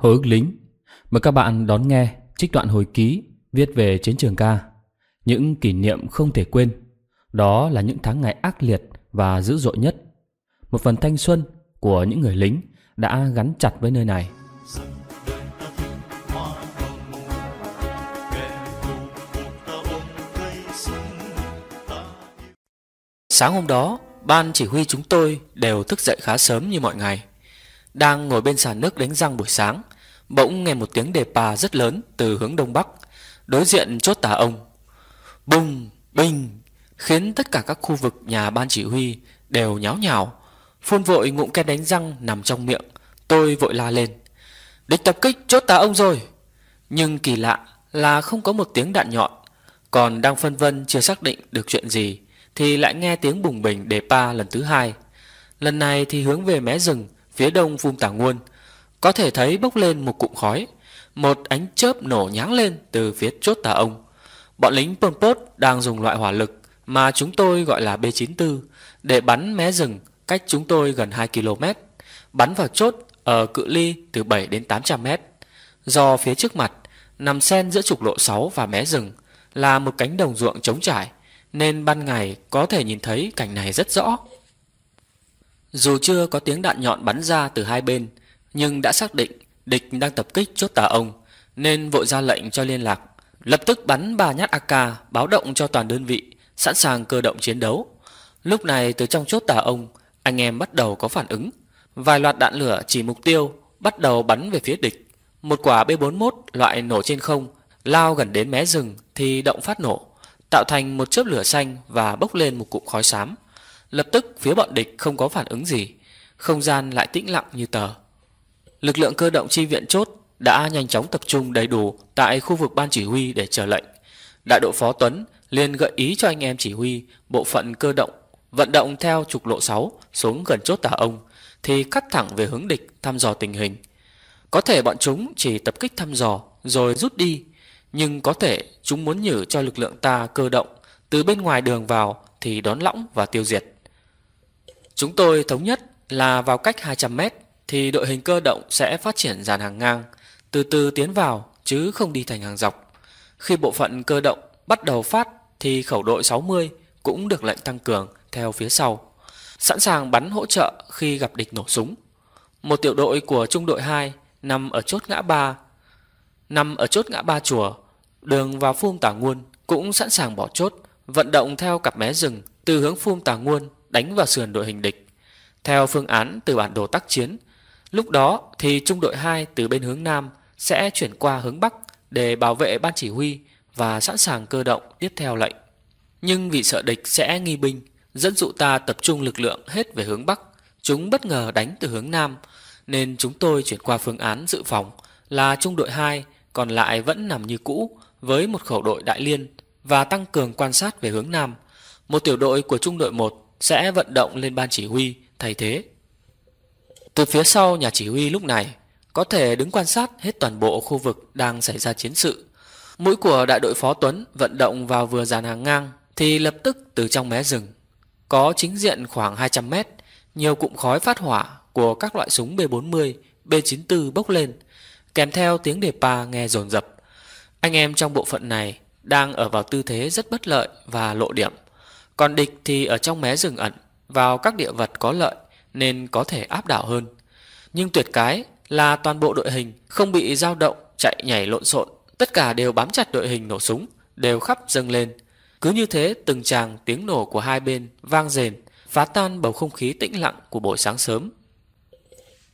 Hồi ức lính Mời các bạn đón nghe trích đoạn hồi ký viết về chiến trường ca Những kỷ niệm không thể quên Đó là những tháng ngày ác liệt và dữ dội nhất Một phần thanh xuân của những người lính đã gắn chặt với nơi này Sáng hôm đó, ban chỉ huy chúng tôi đều thức dậy khá sớm như mọi ngày. Đang ngồi bên sàn nước đánh răng buổi sáng, bỗng nghe một tiếng đề pa rất lớn từ hướng đông bắc, đối diện chốt tà ông. Bùng, bình, khiến tất cả các khu vực nhà ban chỉ huy đều nháo nhào. Phun vội ngụm ken đánh răng nằm trong miệng, tôi vội la lên. Địch tập kích chốt tà ông rồi. Nhưng kỳ lạ là không có một tiếng đạn nhọn, còn đang phân vân chưa xác định được chuyện gì thì lại nghe tiếng bùng bình đề pa lần thứ hai. Lần này thì hướng về mé rừng phía đông phum tả nguồn có thể thấy bốc lên một cụm khói Một ánh chớp nổ nháng lên từ phía chốt tà ông Bọn lính Pol Pot đang dùng loại hỏa lực mà chúng tôi gọi là B-94 để bắn mé rừng cách chúng tôi gần 2 km, bắn vào chốt ở cự ly từ 7 đến 800 m. Do phía trước mặt nằm xen giữa trục lộ 6 và mé rừng là một cánh đồng ruộng trống trải nên ban ngày có thể nhìn thấy cảnh này rất rõ. Dù chưa có tiếng đạn nhọn bắn ra từ hai bên, nhưng đã xác định địch đang tập kích chốt tà ông nên vội ra lệnh cho liên lạc lập tức bắn ba nhát AK báo động cho toàn đơn vị sẵn sàng cơ động chiến đấu lúc này từ trong chốt tà ông anh em bắt đầu có phản ứng vài loạt đạn lửa chỉ mục tiêu bắt đầu bắn về phía địch một quả B41 loại nổ trên không lao gần đến mé rừng thì động phát nổ tạo thành một chớp lửa xanh và bốc lên một cụm khói xám lập tức phía bọn địch không có phản ứng gì không gian lại tĩnh lặng như tờ lực lượng cơ động chi viện chốt đã nhanh chóng tập trung đầy đủ tại khu vực ban chỉ huy để chờ lệnh. Đại đội phó Tuấn liền gợi ý cho anh em chỉ huy bộ phận cơ động vận động theo trục lộ 6 xuống gần chốt tà ông thì cắt thẳng về hướng địch thăm dò tình hình. Có thể bọn chúng chỉ tập kích thăm dò rồi rút đi, nhưng có thể chúng muốn nhử cho lực lượng ta cơ động từ bên ngoài đường vào thì đón lõng và tiêu diệt. Chúng tôi thống nhất là vào cách 200 mét thì đội hình cơ động sẽ phát triển dàn hàng ngang, từ từ tiến vào chứ không đi thành hàng dọc. Khi bộ phận cơ động bắt đầu phát thì khẩu đội 60 cũng được lệnh tăng cường theo phía sau, sẵn sàng bắn hỗ trợ khi gặp địch nổ súng. Một tiểu đội của trung đội 2 nằm ở chốt ngã ba, nằm ở chốt ngã ba chùa, đường vào phum tả nguồn cũng sẵn sàng bỏ chốt, vận động theo cặp mé rừng từ hướng phum tà nguồn đánh vào sườn đội hình địch. Theo phương án từ bản đồ tác chiến, Lúc đó thì trung đội 2 từ bên hướng Nam sẽ chuyển qua hướng Bắc để bảo vệ ban chỉ huy và sẵn sàng cơ động tiếp theo lệnh. Nhưng vì sợ địch sẽ nghi binh, dẫn dụ ta tập trung lực lượng hết về hướng Bắc, chúng bất ngờ đánh từ hướng Nam, nên chúng tôi chuyển qua phương án dự phòng là trung đội 2, còn lại vẫn nằm như cũ với một khẩu đội đại liên và tăng cường quan sát về hướng Nam. Một tiểu đội của trung đội 1 sẽ vận động lên ban chỉ huy thay thế từ phía sau nhà chỉ huy lúc này có thể đứng quan sát hết toàn bộ khu vực đang xảy ra chiến sự. Mũi của đại đội phó Tuấn vận động vào vừa dàn hàng ngang thì lập tức từ trong mé rừng. Có chính diện khoảng 200 mét, nhiều cụm khói phát hỏa của các loại súng B-40, B-94 bốc lên, kèm theo tiếng đề pa nghe dồn dập. Anh em trong bộ phận này đang ở vào tư thế rất bất lợi và lộ điểm. Còn địch thì ở trong mé rừng ẩn, vào các địa vật có lợi nên có thể áp đảo hơn. Nhưng tuyệt cái là toàn bộ đội hình không bị dao động, chạy nhảy lộn xộn, tất cả đều bám chặt đội hình nổ súng, đều khắp dâng lên. Cứ như thế từng tràng tiếng nổ của hai bên vang rền, phá tan bầu không khí tĩnh lặng của buổi sáng sớm.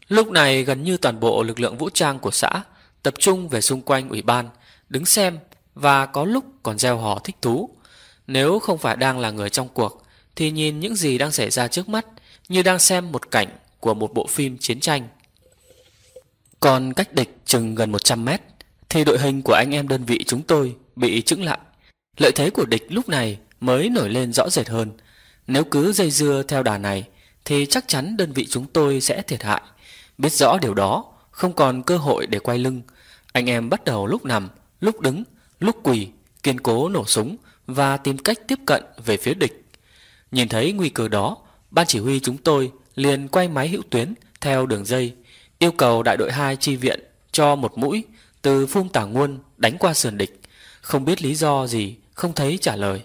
Lúc này gần như toàn bộ lực lượng vũ trang của xã tập trung về xung quanh ủy ban, đứng xem và có lúc còn gieo hò thích thú. Nếu không phải đang là người trong cuộc thì nhìn những gì đang xảy ra trước mắt như đang xem một cảnh của một bộ phim chiến tranh. Còn cách địch chừng gần 100 mét thì đội hình của anh em đơn vị chúng tôi bị chững lại. Lợi thế của địch lúc này mới nổi lên rõ rệt hơn. Nếu cứ dây dưa theo đà này thì chắc chắn đơn vị chúng tôi sẽ thiệt hại. Biết rõ điều đó, không còn cơ hội để quay lưng. Anh em bắt đầu lúc nằm, lúc đứng, lúc quỳ, kiên cố nổ súng và tìm cách tiếp cận về phía địch. Nhìn thấy nguy cơ đó, Ban chỉ huy chúng tôi liền quay máy hữu tuyến theo đường dây, yêu cầu đại đội 2 chi viện cho một mũi từ phung tả nguồn đánh qua sườn địch. Không biết lý do gì, không thấy trả lời.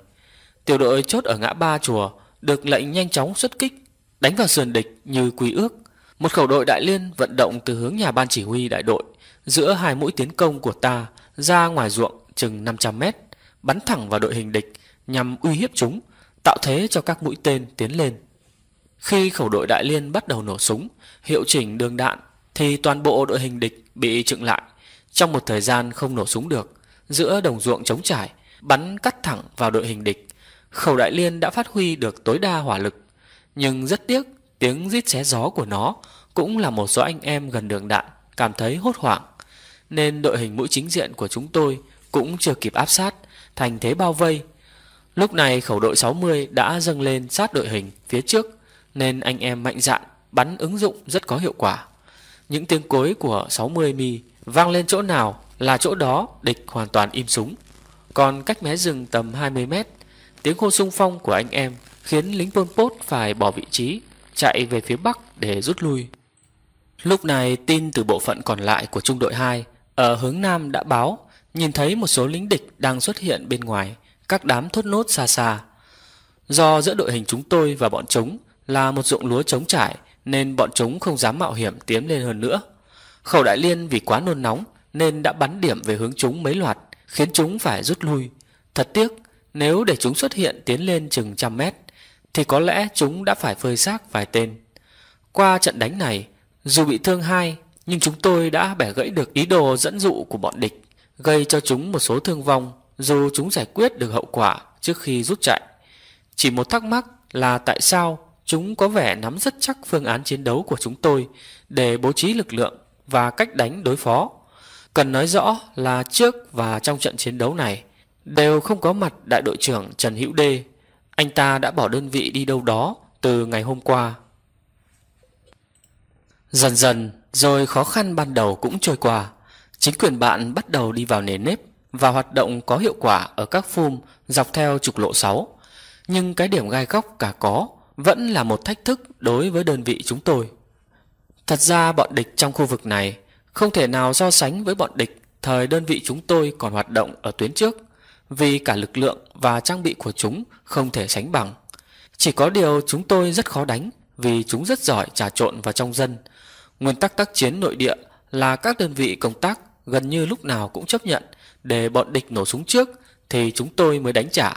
Tiểu đội chốt ở ngã ba chùa được lệnh nhanh chóng xuất kích, đánh vào sườn địch như quy ước. Một khẩu đội đại liên vận động từ hướng nhà ban chỉ huy đại đội giữa hai mũi tiến công của ta ra ngoài ruộng chừng 500 mét, bắn thẳng vào đội hình địch nhằm uy hiếp chúng, tạo thế cho các mũi tên tiến lên. Khi khẩu đội đại liên bắt đầu nổ súng, hiệu chỉnh đường đạn, thì toàn bộ đội hình địch bị trựng lại. Trong một thời gian không nổ súng được, giữa đồng ruộng trống trải, bắn cắt thẳng vào đội hình địch. Khẩu đại liên đã phát huy được tối đa hỏa lực. Nhưng rất tiếc, tiếng rít xé gió của nó cũng là một số anh em gần đường đạn cảm thấy hốt hoảng. Nên đội hình mũi chính diện của chúng tôi cũng chưa kịp áp sát, thành thế bao vây. Lúc này khẩu đội 60 đã dâng lên sát đội hình phía trước, nên anh em mạnh dạn bắn ứng dụng rất có hiệu quả. Những tiếng cối của 60 mi vang lên chỗ nào là chỗ đó địch hoàn toàn im súng. Còn cách mé rừng tầm 20 mét, tiếng hô sung phong của anh em khiến lính Pol Pot phải bỏ vị trí, chạy về phía bắc để rút lui. Lúc này tin từ bộ phận còn lại của trung đội 2 ở hướng nam đã báo, nhìn thấy một số lính địch đang xuất hiện bên ngoài, các đám thốt nốt xa xa. Do giữa đội hình chúng tôi và bọn chúng là một ruộng lúa trống trải nên bọn chúng không dám mạo hiểm tiến lên hơn nữa. Khẩu Đại Liên vì quá nôn nóng nên đã bắn điểm về hướng chúng mấy loạt, khiến chúng phải rút lui. Thật tiếc, nếu để chúng xuất hiện tiến lên chừng trăm mét, thì có lẽ chúng đã phải phơi xác vài tên. Qua trận đánh này, dù bị thương hai, nhưng chúng tôi đã bẻ gãy được ý đồ dẫn dụ của bọn địch, gây cho chúng một số thương vong dù chúng giải quyết được hậu quả trước khi rút chạy. Chỉ một thắc mắc là tại sao Chúng có vẻ nắm rất chắc phương án chiến đấu của chúng tôi để bố trí lực lượng và cách đánh đối phó. Cần nói rõ là trước và trong trận chiến đấu này đều không có mặt đại đội trưởng Trần Hữu Đê. Anh ta đã bỏ đơn vị đi đâu đó từ ngày hôm qua. Dần dần, rồi khó khăn ban đầu cũng trôi qua. Chính quyền bạn bắt đầu đi vào nề nếp và hoạt động có hiệu quả ở các phum dọc theo trục lộ 6. Nhưng cái điểm gai góc cả có vẫn là một thách thức đối với đơn vị chúng tôi. Thật ra bọn địch trong khu vực này không thể nào so sánh với bọn địch thời đơn vị chúng tôi còn hoạt động ở tuyến trước vì cả lực lượng và trang bị của chúng không thể sánh bằng. Chỉ có điều chúng tôi rất khó đánh vì chúng rất giỏi trà trộn vào trong dân. Nguyên tắc tác chiến nội địa là các đơn vị công tác gần như lúc nào cũng chấp nhận để bọn địch nổ súng trước thì chúng tôi mới đánh trả.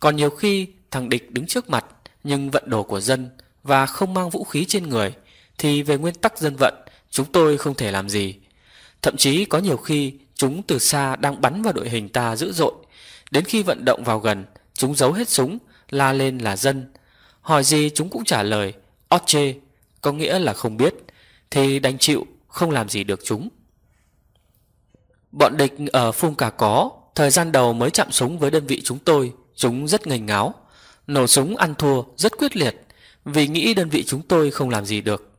Còn nhiều khi thằng địch đứng trước mặt nhưng vận đồ của dân và không mang vũ khí trên người thì về nguyên tắc dân vận chúng tôi không thể làm gì. Thậm chí có nhiều khi chúng từ xa đang bắn vào đội hình ta dữ dội. Đến khi vận động vào gần, chúng giấu hết súng, la lên là dân. Hỏi gì chúng cũng trả lời, ót chê, có nghĩa là không biết. Thì đành chịu, không làm gì được chúng. Bọn địch ở Phung Cà Có, thời gian đầu mới chạm súng với đơn vị chúng tôi, chúng rất ngành ngáo. Nổ súng ăn thua rất quyết liệt Vì nghĩ đơn vị chúng tôi không làm gì được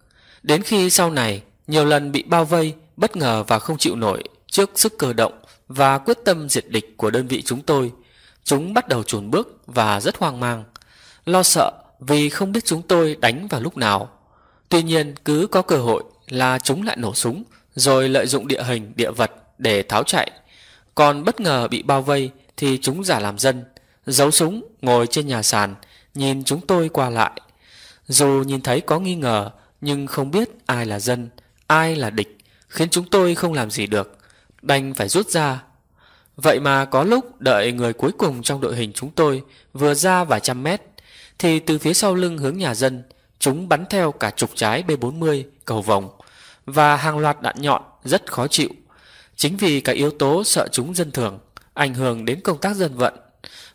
Đến khi sau này Nhiều lần bị bao vây Bất ngờ và không chịu nổi Trước sức cơ động và quyết tâm diệt địch của đơn vị chúng tôi Chúng bắt đầu chùn bước và rất hoang mang Lo sợ vì không biết chúng tôi đánh vào lúc nào Tuy nhiên cứ có cơ hội là chúng lại nổ súng Rồi lợi dụng địa hình, địa vật để tháo chạy Còn bất ngờ bị bao vây thì chúng giả làm dân Giấu súng ngồi trên nhà sàn Nhìn chúng tôi qua lại Dù nhìn thấy có nghi ngờ Nhưng không biết ai là dân Ai là địch Khiến chúng tôi không làm gì được Đành phải rút ra Vậy mà có lúc đợi người cuối cùng trong đội hình chúng tôi Vừa ra vài trăm mét Thì từ phía sau lưng hướng nhà dân Chúng bắn theo cả trục trái B40 cầu vòng Và hàng loạt đạn nhọn rất khó chịu Chính vì cả yếu tố sợ chúng dân thường ảnh hưởng đến công tác dân vận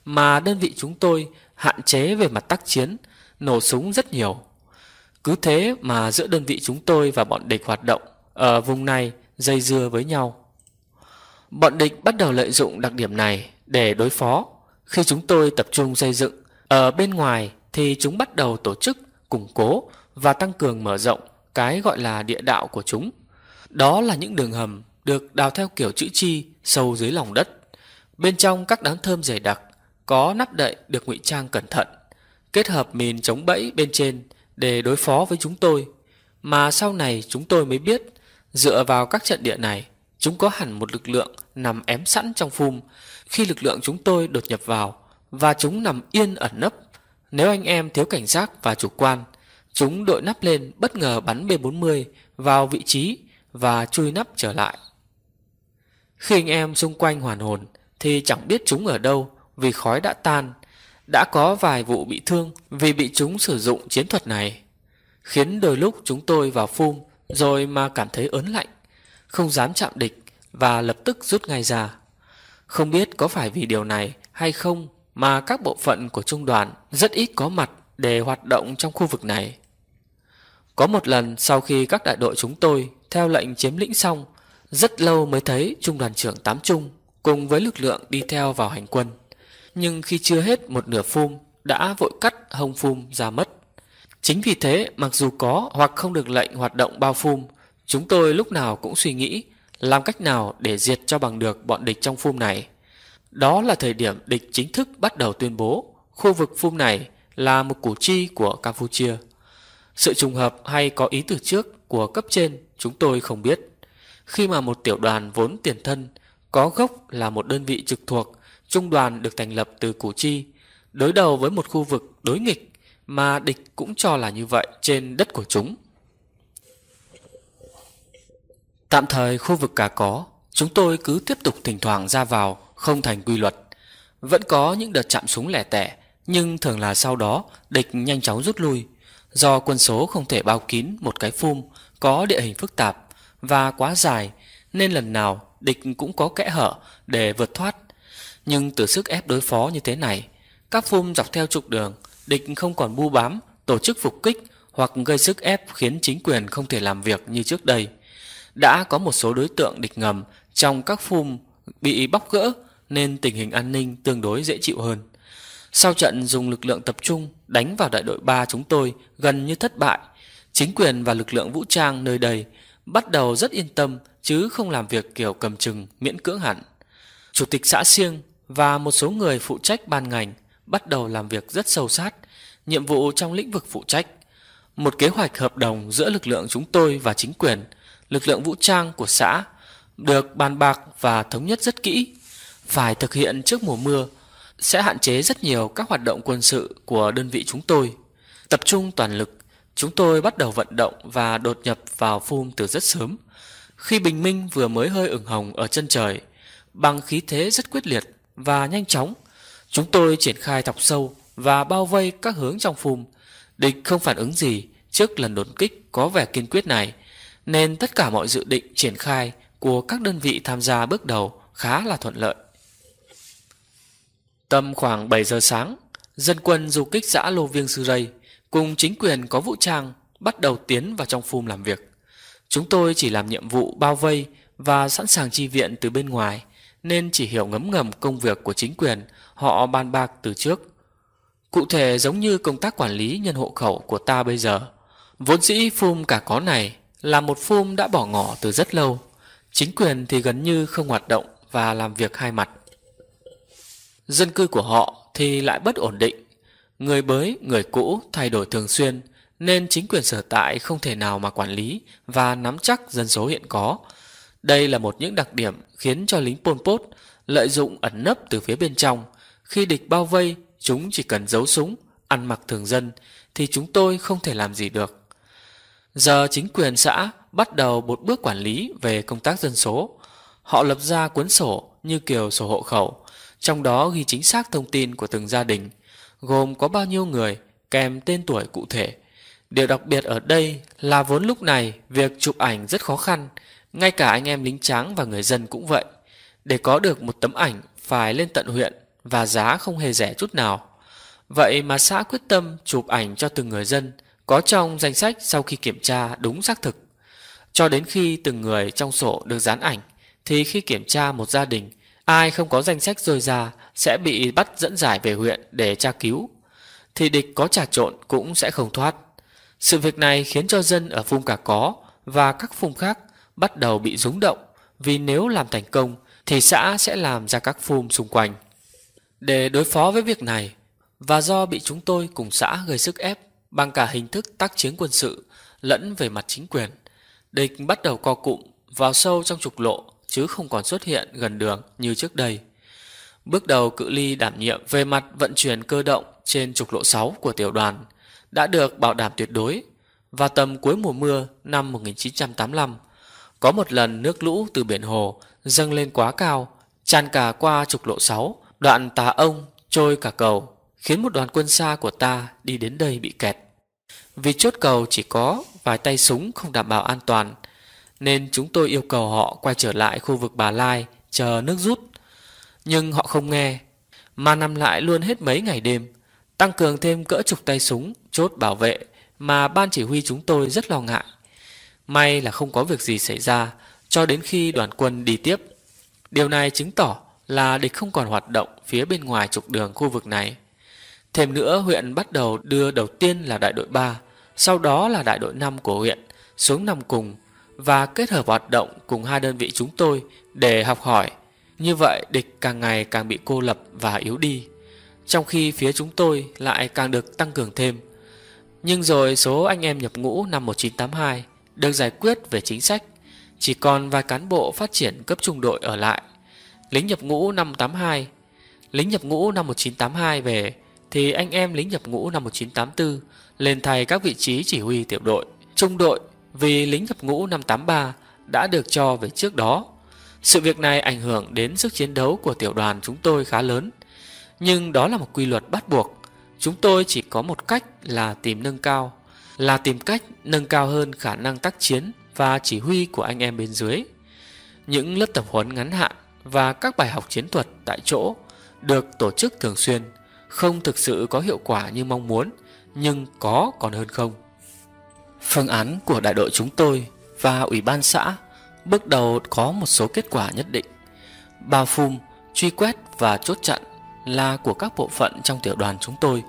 mà đơn vị chúng tôi hạn chế về mặt tác chiến, nổ súng rất nhiều. Cứ thế mà giữa đơn vị chúng tôi và bọn địch hoạt động ở ờ, vùng này dây dưa với nhau. Bọn địch bắt đầu lợi dụng đặc điểm này để đối phó. Khi chúng tôi tập trung xây dựng ở bên ngoài thì chúng bắt đầu tổ chức, củng cố và tăng cường mở rộng cái gọi là địa đạo của chúng. Đó là những đường hầm được đào theo kiểu chữ chi sâu dưới lòng đất. Bên trong các đám thơm dày đặc có nắp đậy được ngụy trang cẩn thận, kết hợp mìn chống bẫy bên trên để đối phó với chúng tôi. Mà sau này chúng tôi mới biết, dựa vào các trận địa này, chúng có hẳn một lực lượng nằm ém sẵn trong phum khi lực lượng chúng tôi đột nhập vào và chúng nằm yên ẩn nấp. Nếu anh em thiếu cảnh giác và chủ quan, chúng đội nắp lên bất ngờ bắn B40 vào vị trí và chui nắp trở lại. Khi anh em xung quanh hoàn hồn thì chẳng biết chúng ở đâu vì khói đã tan, đã có vài vụ bị thương vì bị chúng sử dụng chiến thuật này, khiến đôi lúc chúng tôi vào phun rồi mà cảm thấy ớn lạnh, không dám chạm địch và lập tức rút ngay ra. Không biết có phải vì điều này hay không mà các bộ phận của trung đoàn rất ít có mặt để hoạt động trong khu vực này. Có một lần sau khi các đại đội chúng tôi theo lệnh chiếm lĩnh xong, rất lâu mới thấy trung đoàn trưởng Tám Trung cùng với lực lượng đi theo vào hành quân nhưng khi chưa hết một nửa phum đã vội cắt hông phum ra mất. Chính vì thế, mặc dù có hoặc không được lệnh hoạt động bao phum, chúng tôi lúc nào cũng suy nghĩ làm cách nào để diệt cho bằng được bọn địch trong phum này. Đó là thời điểm địch chính thức bắt đầu tuyên bố khu vực phum này là một củ chi của Campuchia. Sự trùng hợp hay có ý từ trước của cấp trên chúng tôi không biết. Khi mà một tiểu đoàn vốn tiền thân có gốc là một đơn vị trực thuộc Trung đoàn được thành lập từ Củ Chi, đối đầu với một khu vực đối nghịch mà địch cũng cho là như vậy trên đất của chúng. Tạm thời khu vực cả có, chúng tôi cứ tiếp tục thỉnh thoảng ra vào, không thành quy luật. Vẫn có những đợt chạm súng lẻ tẻ, nhưng thường là sau đó địch nhanh chóng rút lui. Do quân số không thể bao kín một cái phum có địa hình phức tạp và quá dài nên lần nào địch cũng có kẽ hở để vượt thoát nhưng từ sức ép đối phó như thế này Các phum dọc theo trục đường Địch không còn bu bám Tổ chức phục kích Hoặc gây sức ép khiến chính quyền không thể làm việc như trước đây Đã có một số đối tượng địch ngầm Trong các phum bị bóc gỡ Nên tình hình an ninh tương đối dễ chịu hơn Sau trận dùng lực lượng tập trung Đánh vào đại đội 3 chúng tôi Gần như thất bại Chính quyền và lực lượng vũ trang nơi đây Bắt đầu rất yên tâm Chứ không làm việc kiểu cầm chừng miễn cưỡng hẳn Chủ tịch xã Siêng và một số người phụ trách ban ngành bắt đầu làm việc rất sâu sát, nhiệm vụ trong lĩnh vực phụ trách. Một kế hoạch hợp đồng giữa lực lượng chúng tôi và chính quyền, lực lượng vũ trang của xã được bàn bạc và thống nhất rất kỹ, phải thực hiện trước mùa mưa sẽ hạn chế rất nhiều các hoạt động quân sự của đơn vị chúng tôi. Tập trung toàn lực, chúng tôi bắt đầu vận động và đột nhập vào phum từ rất sớm. Khi bình minh vừa mới hơi ửng hồng ở chân trời, bằng khí thế rất quyết liệt, và nhanh chóng. Chúng tôi triển khai thọc sâu và bao vây các hướng trong phùm. Địch không phản ứng gì trước lần đột kích có vẻ kiên quyết này, nên tất cả mọi dự định triển khai của các đơn vị tham gia bước đầu khá là thuận lợi. Tầm khoảng 7 giờ sáng, dân quân du kích xã Lô Viêng Sư Rây cùng chính quyền có vũ trang bắt đầu tiến vào trong phùm làm việc. Chúng tôi chỉ làm nhiệm vụ bao vây và sẵn sàng chi viện từ bên ngoài – nên chỉ hiểu ngấm ngầm công việc của chính quyền họ ban bạc từ trước. Cụ thể giống như công tác quản lý nhân hộ khẩu của ta bây giờ. Vốn dĩ phum cả có này là một phum đã bỏ ngỏ từ rất lâu. Chính quyền thì gần như không hoạt động và làm việc hai mặt. Dân cư của họ thì lại bất ổn định. Người mới, người cũ thay đổi thường xuyên nên chính quyền sở tại không thể nào mà quản lý và nắm chắc dân số hiện có. Đây là một những đặc điểm khiến cho lính Pol Pot lợi dụng ẩn nấp từ phía bên trong. Khi địch bao vây, chúng chỉ cần giấu súng, ăn mặc thường dân thì chúng tôi không thể làm gì được. Giờ chính quyền xã bắt đầu một bước quản lý về công tác dân số. Họ lập ra cuốn sổ như kiểu sổ hộ khẩu, trong đó ghi chính xác thông tin của từng gia đình, gồm có bao nhiêu người, kèm tên tuổi cụ thể. Điều đặc biệt ở đây là vốn lúc này việc chụp ảnh rất khó khăn ngay cả anh em lính tráng và người dân cũng vậy. Để có được một tấm ảnh phải lên tận huyện và giá không hề rẻ chút nào. Vậy mà xã quyết tâm chụp ảnh cho từng người dân có trong danh sách sau khi kiểm tra đúng xác thực. Cho đến khi từng người trong sổ được dán ảnh thì khi kiểm tra một gia đình ai không có danh sách rơi ra sẽ bị bắt dẫn giải về huyện để tra cứu. Thì địch có trà trộn cũng sẽ không thoát. Sự việc này khiến cho dân ở phung cả có và các phung khác bắt đầu bị rúng động vì nếu làm thành công thì xã sẽ làm ra các phum xung quanh. Để đối phó với việc này và do bị chúng tôi cùng xã gây sức ép bằng cả hình thức tác chiến quân sự lẫn về mặt chính quyền, địch bắt đầu co cụm vào sâu trong trục lộ chứ không còn xuất hiện gần đường như trước đây. Bước đầu cự ly đảm nhiệm về mặt vận chuyển cơ động trên trục lộ 6 của tiểu đoàn đã được bảo đảm tuyệt đối và tầm cuối mùa mưa năm 1985 có một lần nước lũ từ biển hồ dâng lên quá cao, tràn cả qua trục lộ 6, đoạn tà ông trôi cả cầu, khiến một đoàn quân xa của ta đi đến đây bị kẹt. Vì chốt cầu chỉ có vài tay súng không đảm bảo an toàn, nên chúng tôi yêu cầu họ quay trở lại khu vực Bà Lai chờ nước rút. Nhưng họ không nghe, mà nằm lại luôn hết mấy ngày đêm, tăng cường thêm cỡ chục tay súng chốt bảo vệ mà ban chỉ huy chúng tôi rất lo ngại. May là không có việc gì xảy ra cho đến khi đoàn quân đi tiếp. Điều này chứng tỏ là địch không còn hoạt động phía bên ngoài trục đường khu vực này. Thêm nữa huyện bắt đầu đưa đầu tiên là đại đội 3, sau đó là đại đội 5 của huyện xuống nằm cùng và kết hợp hoạt động cùng hai đơn vị chúng tôi để học hỏi. Như vậy địch càng ngày càng bị cô lập và yếu đi, trong khi phía chúng tôi lại càng được tăng cường thêm. Nhưng rồi số anh em nhập ngũ năm 1982 được giải quyết về chính sách, chỉ còn vài cán bộ phát triển cấp trung đội ở lại. Lính nhập ngũ năm 82, lính nhập ngũ năm 1982 về thì anh em lính nhập ngũ năm 1984 lên thay các vị trí chỉ huy tiểu đội. Trung đội vì lính nhập ngũ năm 83 đã được cho về trước đó. Sự việc này ảnh hưởng đến sức chiến đấu của tiểu đoàn chúng tôi khá lớn. Nhưng đó là một quy luật bắt buộc. Chúng tôi chỉ có một cách là tìm nâng cao là tìm cách nâng cao hơn khả năng tác chiến và chỉ huy của anh em bên dưới. Những lớp tập huấn ngắn hạn và các bài học chiến thuật tại chỗ được tổ chức thường xuyên không thực sự có hiệu quả như mong muốn nhưng có còn hơn không. Phương án của đại đội chúng tôi và ủy ban xã bước đầu có một số kết quả nhất định. Bao phum, truy quét và chốt chặn là của các bộ phận trong tiểu đoàn chúng tôi.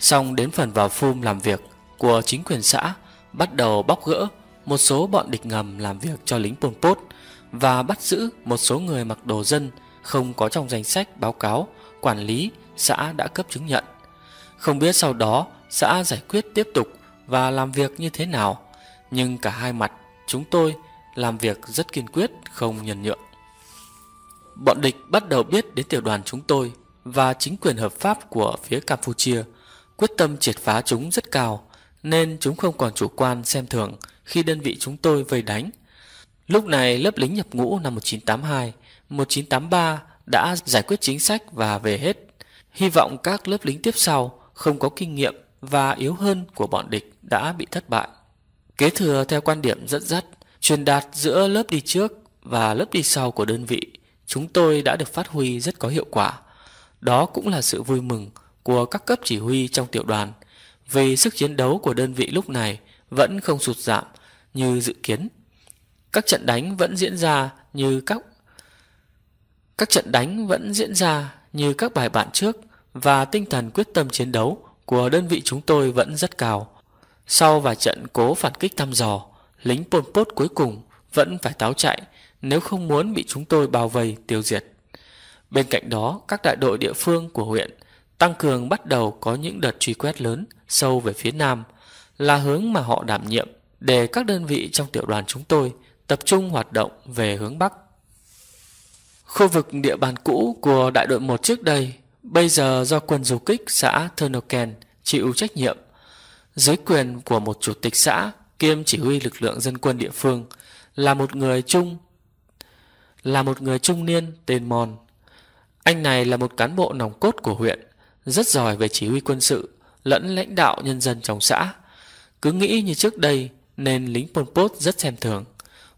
Xong đến phần vào phum làm việc – của chính quyền xã bắt đầu bóc gỡ một số bọn địch ngầm làm việc cho lính Pol Pot và bắt giữ một số người mặc đồ dân không có trong danh sách báo cáo quản lý xã đã cấp chứng nhận. Không biết sau đó xã giải quyết tiếp tục và làm việc như thế nào, nhưng cả hai mặt chúng tôi làm việc rất kiên quyết không nhân nhượng. Bọn địch bắt đầu biết đến tiểu đoàn chúng tôi và chính quyền hợp pháp của phía Campuchia, quyết tâm triệt phá chúng rất cao nên chúng không còn chủ quan xem thường khi đơn vị chúng tôi vây đánh. Lúc này lớp lính nhập ngũ năm 1982, 1983 đã giải quyết chính sách và về hết. Hy vọng các lớp lính tiếp sau không có kinh nghiệm và yếu hơn của bọn địch đã bị thất bại. Kế thừa theo quan điểm dẫn dắt, truyền đạt giữa lớp đi trước và lớp đi sau của đơn vị, chúng tôi đã được phát huy rất có hiệu quả. Đó cũng là sự vui mừng của các cấp chỉ huy trong tiểu đoàn vì sức chiến đấu của đơn vị lúc này vẫn không sụt giảm như dự kiến. Các trận đánh vẫn diễn ra như các các trận đánh vẫn diễn ra như các bài bản trước và tinh thần quyết tâm chiến đấu của đơn vị chúng tôi vẫn rất cao. Sau vài trận cố phản kích thăm dò, lính Pol Pot cuối cùng vẫn phải táo chạy nếu không muốn bị chúng tôi bao vây tiêu diệt. Bên cạnh đó, các đại đội địa phương của huyện Tăng cường bắt đầu có những đợt truy quét lớn sâu về phía Nam là hướng mà họ đảm nhiệm để các đơn vị trong tiểu đoàn chúng tôi tập trung hoạt động về hướng Bắc. Khu vực địa bàn cũ của đại đội 1 trước đây bây giờ do quân du kích xã Ternoken chịu trách nhiệm dưới quyền của một chủ tịch xã kiêm chỉ huy lực lượng dân quân địa phương là một người trung là một người trung niên tên Mòn. Anh này là một cán bộ nòng cốt của huyện rất giỏi về chỉ huy quân sự lẫn lãnh đạo nhân dân trong xã. Cứ nghĩ như trước đây nên lính Pol Pot rất xem thường.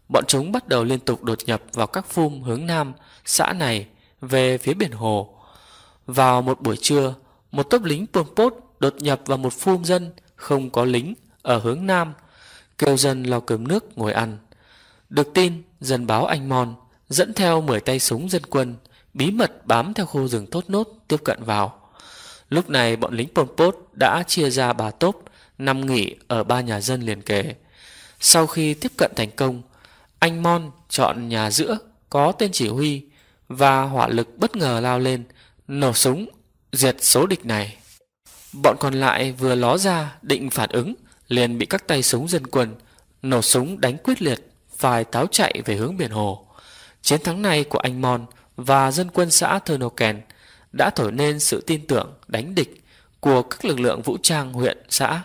Bọn chúng bắt đầu liên tục đột nhập vào các phum hướng nam xã này về phía biển hồ. Vào một buổi trưa, một tốp lính Pol Pot đột nhập vào một phum dân không có lính ở hướng nam, kêu dân lo cơm nước ngồi ăn. Được tin, dân báo anh Mon dẫn theo mười tay súng dân quân bí mật bám theo khu rừng thốt nốt tiếp cận vào. Lúc này bọn lính Pol Pot đã chia ra bà tốp nằm nghỉ ở ba nhà dân liền kề. Sau khi tiếp cận thành công, anh Mon chọn nhà giữa có tên chỉ huy và hỏa lực bất ngờ lao lên, nổ súng, diệt số địch này. Bọn còn lại vừa ló ra định phản ứng, liền bị các tay súng dân quân, nổ súng đánh quyết liệt, phải táo chạy về hướng biển hồ. Chiến thắng này của anh Mon và dân quân xã Thơ Nô Kèn đã thổi nên sự tin tưởng đánh địch của các lực lượng vũ trang huyện, xã.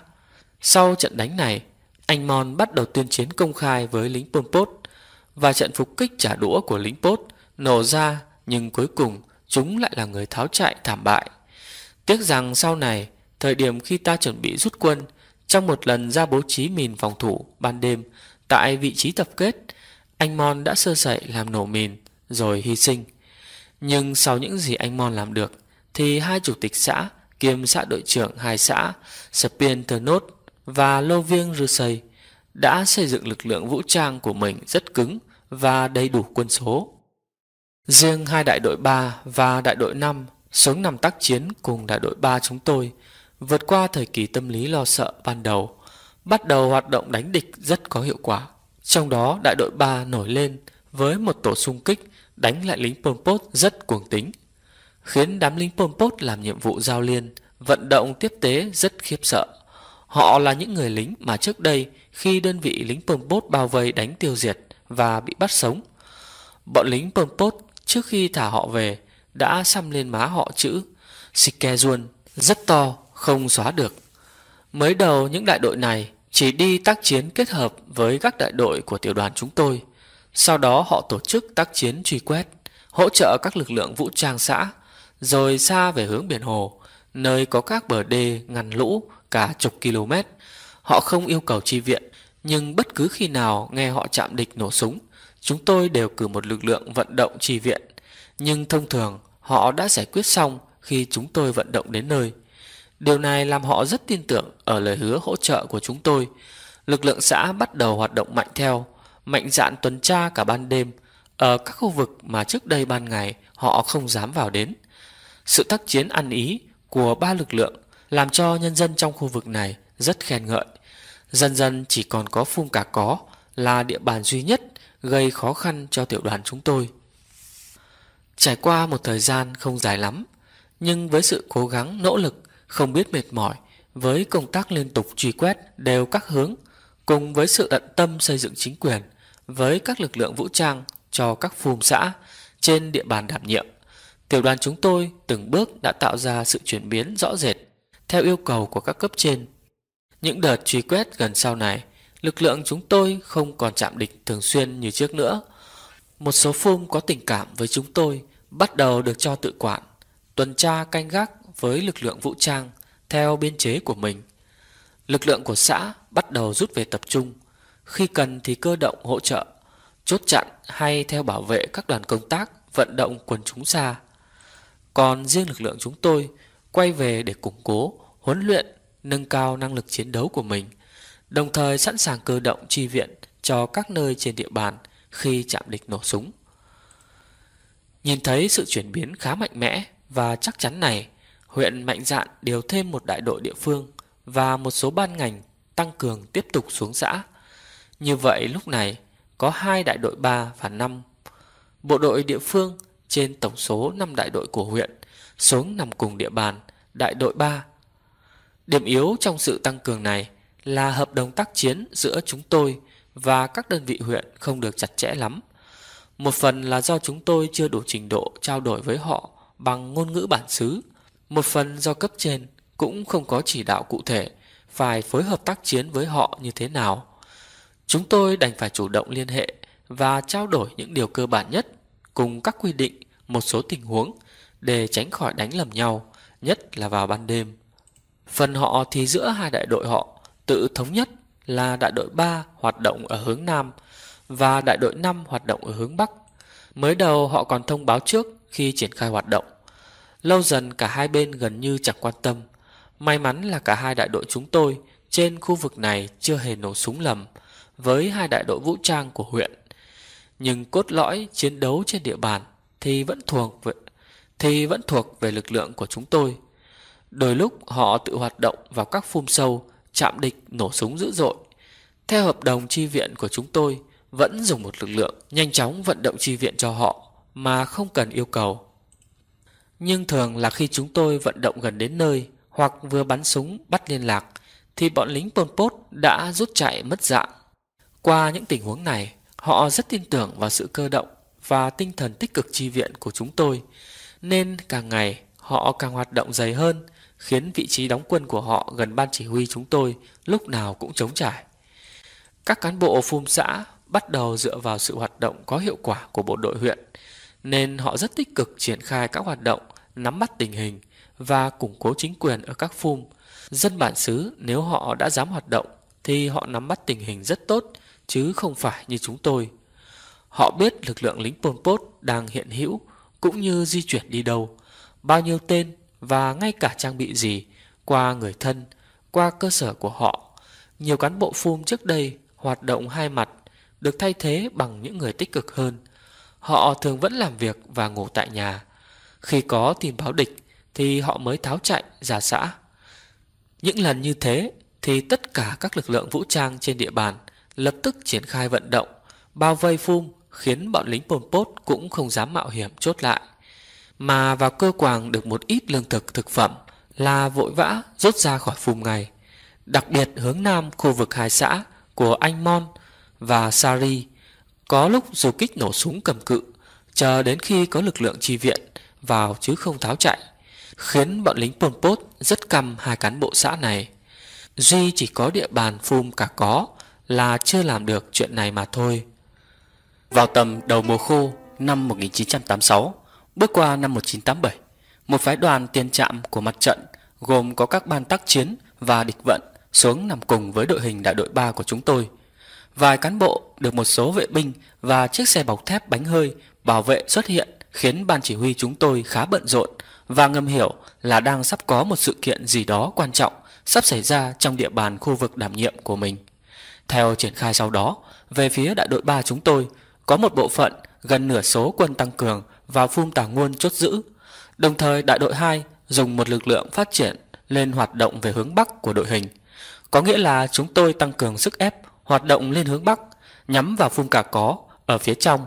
Sau trận đánh này, anh Mon bắt đầu tuyên chiến công khai với lính Pol Pot và trận phục kích trả đũa của lính Pot nổ ra nhưng cuối cùng chúng lại là người tháo chạy thảm bại. Tiếc rằng sau này, thời điểm khi ta chuẩn bị rút quân, trong một lần ra bố trí mìn phòng thủ ban đêm tại vị trí tập kết, anh Mon đã sơ sẩy làm nổ mìn rồi hy sinh. Nhưng sau những gì anh Mon làm được thì hai chủ tịch xã kiêm xã đội trưởng hai xã Spien Thơ và Lô Viêng Rusey đã xây dựng lực lượng vũ trang của mình rất cứng và đầy đủ quân số. Riêng hai đại đội 3 và đại đội 5 sống nằm tác chiến cùng đại đội 3 chúng tôi vượt qua thời kỳ tâm lý lo sợ ban đầu, bắt đầu hoạt động đánh địch rất có hiệu quả. Trong đó đại đội 3 nổi lên với một tổ xung kích đánh lại lính Pol Pot rất cuồng tính, khiến đám lính Pol Pot làm nhiệm vụ giao liên, vận động tiếp tế rất khiếp sợ. Họ là những người lính mà trước đây khi đơn vị lính Pol Pot bao vây đánh tiêu diệt và bị bắt sống, bọn lính Pol Pot trước khi thả họ về đã xăm lên má họ chữ Sikejuan rất to, không xóa được. Mới đầu những đại đội này chỉ đi tác chiến kết hợp với các đại đội của tiểu đoàn chúng tôi – sau đó họ tổ chức tác chiến truy quét, hỗ trợ các lực lượng vũ trang xã, rồi xa về hướng biển hồ, nơi có các bờ đê ngăn lũ cả chục km. Họ không yêu cầu chi viện, nhưng bất cứ khi nào nghe họ chạm địch nổ súng, chúng tôi đều cử một lực lượng vận động chi viện. Nhưng thông thường họ đã giải quyết xong khi chúng tôi vận động đến nơi. Điều này làm họ rất tin tưởng ở lời hứa hỗ trợ của chúng tôi. Lực lượng xã bắt đầu hoạt động mạnh theo, mạnh dạn tuần tra cả ban đêm ở các khu vực mà trước đây ban ngày họ không dám vào đến. Sự tác chiến ăn ý của ba lực lượng làm cho nhân dân trong khu vực này rất khen ngợi. Dần dần chỉ còn có phung cả có là địa bàn duy nhất gây khó khăn cho tiểu đoàn chúng tôi. Trải qua một thời gian không dài lắm, nhưng với sự cố gắng nỗ lực, không biết mệt mỏi, với công tác liên tục truy quét đều các hướng, cùng với sự tận tâm xây dựng chính quyền – với các lực lượng vũ trang cho các phùm xã trên địa bàn đảm nhiệm. Tiểu đoàn chúng tôi từng bước đã tạo ra sự chuyển biến rõ rệt theo yêu cầu của các cấp trên. Những đợt truy quét gần sau này, lực lượng chúng tôi không còn chạm địch thường xuyên như trước nữa. Một số phum có tình cảm với chúng tôi bắt đầu được cho tự quản, tuần tra canh gác với lực lượng vũ trang theo biên chế của mình. Lực lượng của xã bắt đầu rút về tập trung – khi cần thì cơ động hỗ trợ, chốt chặn hay theo bảo vệ các đoàn công tác vận động quần chúng xa. Còn riêng lực lượng chúng tôi quay về để củng cố, huấn luyện, nâng cao năng lực chiến đấu của mình, đồng thời sẵn sàng cơ động chi viện cho các nơi trên địa bàn khi chạm địch nổ súng. Nhìn thấy sự chuyển biến khá mạnh mẽ và chắc chắn này, huyện Mạnh Dạn điều thêm một đại đội địa phương và một số ban ngành tăng cường tiếp tục xuống xã như vậy lúc này có hai đại đội 3 và 5. Bộ đội địa phương trên tổng số 5 đại đội của huyện xuống nằm cùng địa bàn đại đội 3. Điểm yếu trong sự tăng cường này là hợp đồng tác chiến giữa chúng tôi và các đơn vị huyện không được chặt chẽ lắm. Một phần là do chúng tôi chưa đủ trình độ trao đổi với họ bằng ngôn ngữ bản xứ, một phần do cấp trên cũng không có chỉ đạo cụ thể phải phối hợp tác chiến với họ như thế nào Chúng tôi đành phải chủ động liên hệ và trao đổi những điều cơ bản nhất cùng các quy định một số tình huống để tránh khỏi đánh lầm nhau, nhất là vào ban đêm. Phần họ thì giữa hai đại đội họ tự thống nhất là đại đội 3 hoạt động ở hướng Nam và đại đội 5 hoạt động ở hướng Bắc. Mới đầu họ còn thông báo trước khi triển khai hoạt động. Lâu dần cả hai bên gần như chẳng quan tâm. May mắn là cả hai đại đội chúng tôi trên khu vực này chưa hề nổ súng lầm với hai đại đội vũ trang của huyện. Nhưng cốt lõi chiến đấu trên địa bàn thì vẫn thuộc về, thì vẫn thuộc về lực lượng của chúng tôi. Đôi lúc họ tự hoạt động vào các phum sâu, chạm địch nổ súng dữ dội. Theo hợp đồng chi viện của chúng tôi, vẫn dùng một lực lượng nhanh chóng vận động chi viện cho họ mà không cần yêu cầu. Nhưng thường là khi chúng tôi vận động gần đến nơi hoặc vừa bắn súng bắt liên lạc thì bọn lính Pol Pot đã rút chạy mất dạng. Qua những tình huống này, họ rất tin tưởng vào sự cơ động và tinh thần tích cực chi viện của chúng tôi, nên càng ngày họ càng hoạt động dày hơn, khiến vị trí đóng quân của họ gần ban chỉ huy chúng tôi lúc nào cũng trống trải. Các cán bộ phum xã bắt đầu dựa vào sự hoạt động có hiệu quả của bộ đội huyện, nên họ rất tích cực triển khai các hoạt động nắm bắt tình hình và củng cố chính quyền ở các phum. Dân bản xứ nếu họ đã dám hoạt động thì họ nắm bắt tình hình rất tốt, chứ không phải như chúng tôi. Họ biết lực lượng lính Pol Pot đang hiện hữu cũng như di chuyển đi đâu, bao nhiêu tên và ngay cả trang bị gì qua người thân, qua cơ sở của họ. Nhiều cán bộ phum trước đây hoạt động hai mặt được thay thế bằng những người tích cực hơn. Họ thường vẫn làm việc và ngủ tại nhà. Khi có tin báo địch thì họ mới tháo chạy ra xã. Những lần như thế thì tất cả các lực lượng vũ trang trên địa bàn lập tức triển khai vận động, bao vây phum khiến bọn lính Pol Pot cũng không dám mạo hiểm chốt lại. Mà vào cơ quàng được một ít lương thực thực phẩm là vội vã rút ra khỏi phum ngay Đặc biệt hướng nam khu vực hai xã của Anh Mon và Sari có lúc dù kích nổ súng cầm cự chờ đến khi có lực lượng chi viện vào chứ không tháo chạy khiến bọn lính Pol Pot rất căm hai cán bộ xã này. Duy chỉ có địa bàn phum cả có là chưa làm được chuyện này mà thôi. Vào tầm đầu mùa khô năm 1986, bước qua năm 1987, một phái đoàn tiền trạm của mặt trận gồm có các ban tác chiến và địch vận xuống nằm cùng với đội hình đại đội 3 của chúng tôi. Vài cán bộ được một số vệ binh và chiếc xe bọc thép bánh hơi bảo vệ xuất hiện khiến ban chỉ huy chúng tôi khá bận rộn và ngầm hiểu là đang sắp có một sự kiện gì đó quan trọng sắp xảy ra trong địa bàn khu vực đảm nhiệm của mình. Theo triển khai sau đó, về phía đại đội 3 chúng tôi, có một bộ phận gần nửa số quân tăng cường vào phun tả nguồn chốt giữ. Đồng thời đại đội 2 dùng một lực lượng phát triển lên hoạt động về hướng Bắc của đội hình. Có nghĩa là chúng tôi tăng cường sức ép hoạt động lên hướng Bắc, nhắm vào phun cả có ở phía trong.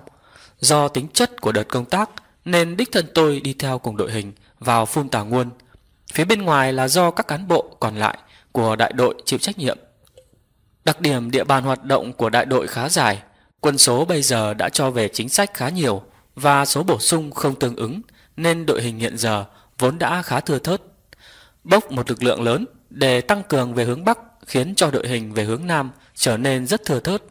Do tính chất của đợt công tác nên đích thân tôi đi theo cùng đội hình vào phun tả nguồn. Phía bên ngoài là do các cán bộ còn lại của đại đội chịu trách nhiệm Đặc điểm địa bàn hoạt động của đại đội khá dài, quân số bây giờ đã cho về chính sách khá nhiều và số bổ sung không tương ứng nên đội hình hiện giờ vốn đã khá thưa thớt. Bốc một lực lượng lớn để tăng cường về hướng Bắc khiến cho đội hình về hướng Nam trở nên rất thừa thớt.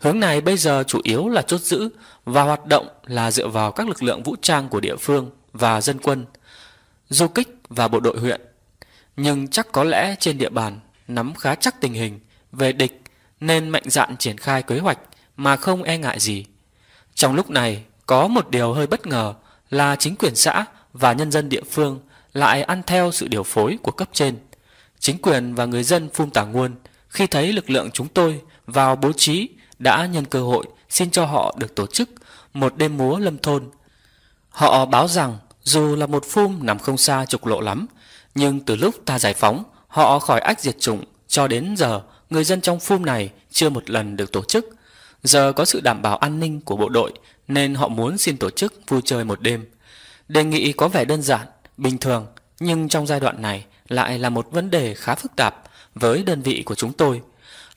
Hướng này bây giờ chủ yếu là chốt giữ và hoạt động là dựa vào các lực lượng vũ trang của địa phương và dân quân, du kích và bộ đội huyện. Nhưng chắc có lẽ trên địa bàn nắm khá chắc tình hình về địch nên mạnh dạn triển khai kế hoạch mà không e ngại gì. Trong lúc này, có một điều hơi bất ngờ là chính quyền xã và nhân dân địa phương lại ăn theo sự điều phối của cấp trên. Chính quyền và người dân Phum Tả Nguồn khi thấy lực lượng chúng tôi vào bố trí đã nhân cơ hội xin cho họ được tổ chức một đêm múa lâm thôn. Họ báo rằng dù là một phum nằm không xa trục lộ lắm, nhưng từ lúc ta giải phóng họ khỏi ách diệt chủng cho đến giờ người dân trong phum này chưa một lần được tổ chức. Giờ có sự đảm bảo an ninh của bộ đội nên họ muốn xin tổ chức vui chơi một đêm. Đề nghị có vẻ đơn giản, bình thường, nhưng trong giai đoạn này lại là một vấn đề khá phức tạp với đơn vị của chúng tôi.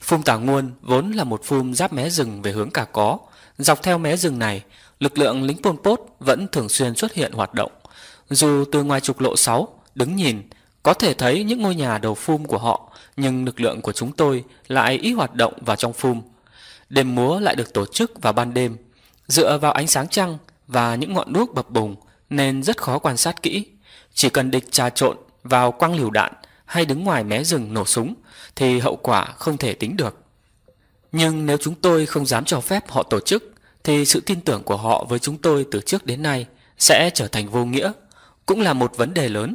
Phum Tả Nguồn vốn là một phum giáp mé rừng về hướng cả có. Dọc theo mé rừng này, lực lượng lính Pol Pot vẫn thường xuyên xuất hiện hoạt động. Dù từ ngoài trục lộ 6, đứng nhìn có thể thấy những ngôi nhà đầu phum của họ, nhưng lực lượng của chúng tôi lại ít hoạt động vào trong phum. Đêm múa lại được tổ chức vào ban đêm, dựa vào ánh sáng trăng và những ngọn đuốc bập bùng nên rất khó quan sát kỹ. Chỉ cần địch trà trộn vào quăng liều đạn hay đứng ngoài mé rừng nổ súng thì hậu quả không thể tính được. Nhưng nếu chúng tôi không dám cho phép họ tổ chức thì sự tin tưởng của họ với chúng tôi từ trước đến nay sẽ trở thành vô nghĩa, cũng là một vấn đề lớn.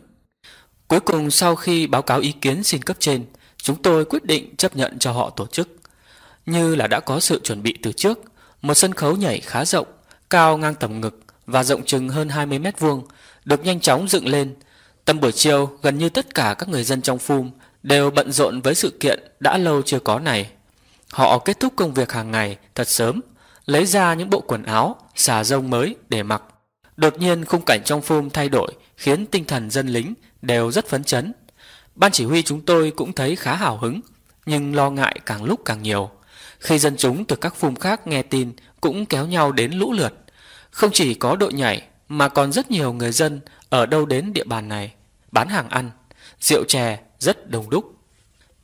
Cuối cùng sau khi báo cáo ý kiến xin cấp trên, chúng tôi quyết định chấp nhận cho họ tổ chức. Như là đã có sự chuẩn bị từ trước, một sân khấu nhảy khá rộng, cao ngang tầm ngực và rộng chừng hơn 20 mét vuông, được nhanh chóng dựng lên. Tầm buổi chiều, gần như tất cả các người dân trong phum đều bận rộn với sự kiện đã lâu chưa có này. Họ kết thúc công việc hàng ngày thật sớm, lấy ra những bộ quần áo, xà rông mới để mặc. Đột nhiên khung cảnh trong phum thay đổi khiến tinh thần dân lính đều rất phấn chấn. Ban chỉ huy chúng tôi cũng thấy khá hào hứng, nhưng lo ngại càng lúc càng nhiều. Khi dân chúng từ các vùng khác nghe tin cũng kéo nhau đến lũ lượt. Không chỉ có đội nhảy mà còn rất nhiều người dân ở đâu đến địa bàn này, bán hàng ăn, rượu chè rất đông đúc.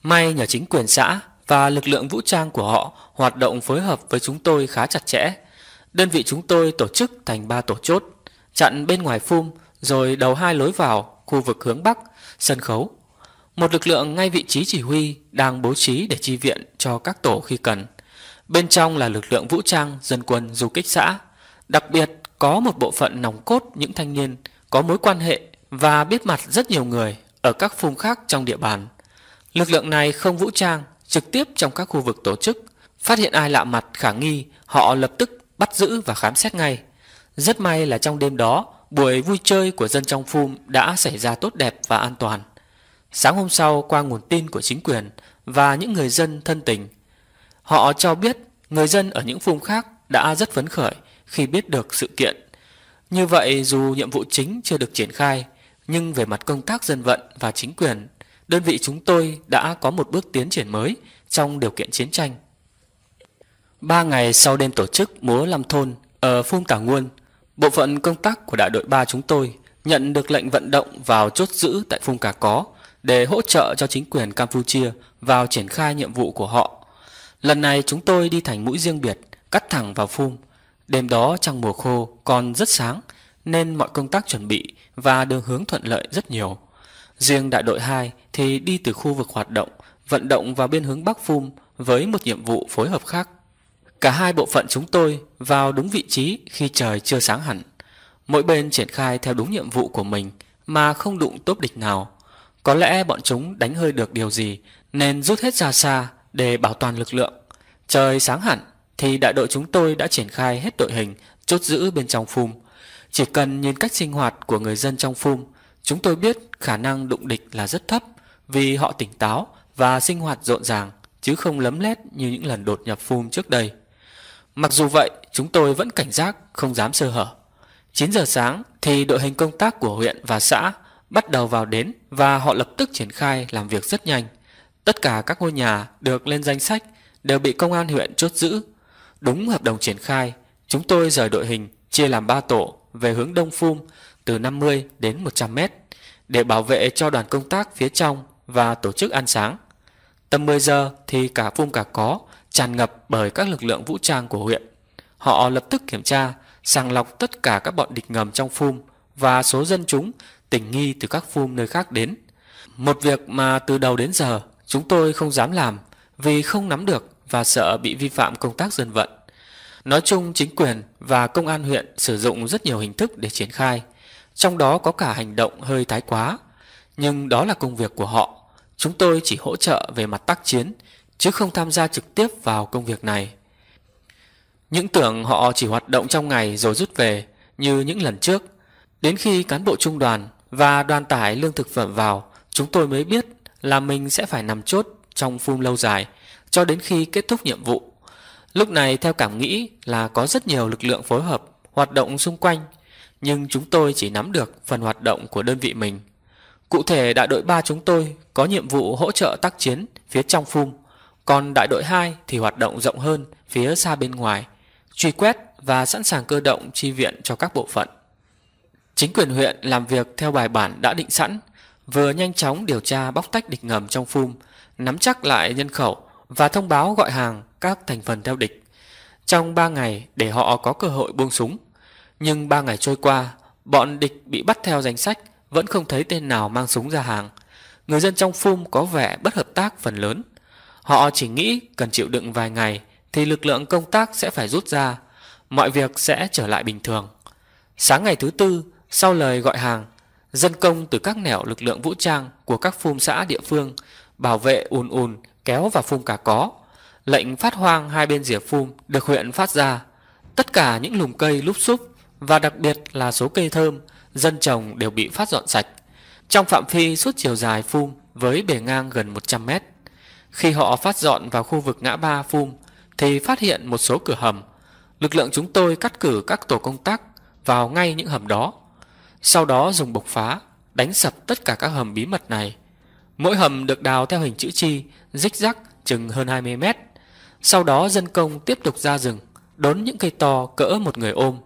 May nhờ chính quyền xã và lực lượng vũ trang của họ hoạt động phối hợp với chúng tôi khá chặt chẽ. Đơn vị chúng tôi tổ chức thành ba tổ chốt, chặn bên ngoài phum rồi đầu hai lối vào khu vực hướng Bắc, sân khấu. Một lực lượng ngay vị trí chỉ huy đang bố trí để chi viện cho các tổ khi cần. Bên trong là lực lượng vũ trang dân quân du kích xã. Đặc biệt có một bộ phận nòng cốt những thanh niên có mối quan hệ và biết mặt rất nhiều người ở các phung khác trong địa bàn. Lực lượng này không vũ trang, trực tiếp trong các khu vực tổ chức. Phát hiện ai lạ mặt khả nghi, họ lập tức bắt giữ và khám xét ngay. Rất may là trong đêm đó, buổi vui chơi của dân trong phum đã xảy ra tốt đẹp và an toàn. Sáng hôm sau qua nguồn tin của chính quyền và những người dân thân tình, họ cho biết người dân ở những phum khác đã rất phấn khởi khi biết được sự kiện. Như vậy dù nhiệm vụ chính chưa được triển khai, nhưng về mặt công tác dân vận và chính quyền, đơn vị chúng tôi đã có một bước tiến triển mới trong điều kiện chiến tranh. Ba ngày sau đêm tổ chức múa Lâm Thôn ở Phung Tả Nguồn, Bộ phận công tác của đại đội 3 chúng tôi nhận được lệnh vận động vào chốt giữ tại Phung Cà Có để hỗ trợ cho chính quyền Campuchia vào triển khai nhiệm vụ của họ. Lần này chúng tôi đi thành mũi riêng biệt, cắt thẳng vào Phung. Đêm đó trong mùa khô còn rất sáng nên mọi công tác chuẩn bị và đường hướng thuận lợi rất nhiều. Riêng đại đội 2 thì đi từ khu vực hoạt động, vận động vào biên hướng Bắc Phung với một nhiệm vụ phối hợp khác. Cả hai bộ phận chúng tôi vào đúng vị trí khi trời chưa sáng hẳn. Mỗi bên triển khai theo đúng nhiệm vụ của mình mà không đụng tốp địch nào. Có lẽ bọn chúng đánh hơi được điều gì nên rút hết ra xa để bảo toàn lực lượng. Trời sáng hẳn thì đại đội chúng tôi đã triển khai hết đội hình chốt giữ bên trong phum. Chỉ cần nhìn cách sinh hoạt của người dân trong phum, chúng tôi biết khả năng đụng địch là rất thấp vì họ tỉnh táo và sinh hoạt rộn ràng chứ không lấm lét như những lần đột nhập phum trước đây. Mặc dù vậy, chúng tôi vẫn cảnh giác, không dám sơ hở. 9 giờ sáng thì đội hình công tác của huyện và xã bắt đầu vào đến và họ lập tức triển khai làm việc rất nhanh. Tất cả các ngôi nhà được lên danh sách đều bị công an huyện chốt giữ. Đúng hợp đồng triển khai, chúng tôi rời đội hình chia làm 3 tổ về hướng Đông Phum từ 50 đến 100 mét để bảo vệ cho đoàn công tác phía trong và tổ chức ăn sáng. Tầm 10 giờ thì cả Phum cả có tràn ngập bởi các lực lượng vũ trang của huyện. Họ lập tức kiểm tra, sàng lọc tất cả các bọn địch ngầm trong phum và số dân chúng tình nghi từ các phum nơi khác đến. Một việc mà từ đầu đến giờ chúng tôi không dám làm vì không nắm được và sợ bị vi phạm công tác dân vận. Nói chung chính quyền và công an huyện sử dụng rất nhiều hình thức để triển khai, trong đó có cả hành động hơi thái quá. Nhưng đó là công việc của họ, chúng tôi chỉ hỗ trợ về mặt tác chiến, chứ không tham gia trực tiếp vào công việc này. Những tưởng họ chỉ hoạt động trong ngày rồi rút về như những lần trước. Đến khi cán bộ trung đoàn và đoàn tải lương thực phẩm vào, chúng tôi mới biết là mình sẽ phải nằm chốt trong phun lâu dài cho đến khi kết thúc nhiệm vụ. Lúc này theo cảm nghĩ là có rất nhiều lực lượng phối hợp hoạt động xung quanh, nhưng chúng tôi chỉ nắm được phần hoạt động của đơn vị mình. Cụ thể đại đội 3 chúng tôi có nhiệm vụ hỗ trợ tác chiến phía trong phum còn đại đội 2 thì hoạt động rộng hơn phía xa bên ngoài, truy quét và sẵn sàng cơ động chi viện cho các bộ phận. Chính quyền huyện làm việc theo bài bản đã định sẵn, vừa nhanh chóng điều tra bóc tách địch ngầm trong phum, nắm chắc lại nhân khẩu và thông báo gọi hàng các thành phần theo địch. Trong 3 ngày để họ có cơ hội buông súng. Nhưng 3 ngày trôi qua, bọn địch bị bắt theo danh sách vẫn không thấy tên nào mang súng ra hàng. Người dân trong phum có vẻ bất hợp tác phần lớn. Họ chỉ nghĩ cần chịu đựng vài ngày thì lực lượng công tác sẽ phải rút ra, mọi việc sẽ trở lại bình thường. Sáng ngày thứ tư, sau lời gọi hàng, dân công từ các nẻo lực lượng vũ trang của các phum xã địa phương bảo vệ ùn ùn kéo vào phum cả có. Lệnh phát hoang hai bên rìa phum được huyện phát ra. Tất cả những lùm cây lúp xúp và đặc biệt là số cây thơm, dân trồng đều bị phát dọn sạch. Trong phạm vi suốt chiều dài phum với bề ngang gần 100 mét. Khi họ phát dọn vào khu vực ngã ba Phum thì phát hiện một số cửa hầm. Lực lượng chúng tôi cắt cử các tổ công tác vào ngay những hầm đó. Sau đó dùng bộc phá, đánh sập tất cả các hầm bí mật này. Mỗi hầm được đào theo hình chữ chi, rích rắc chừng hơn 20 mét. Sau đó dân công tiếp tục ra rừng, đốn những cây to cỡ một người ôm,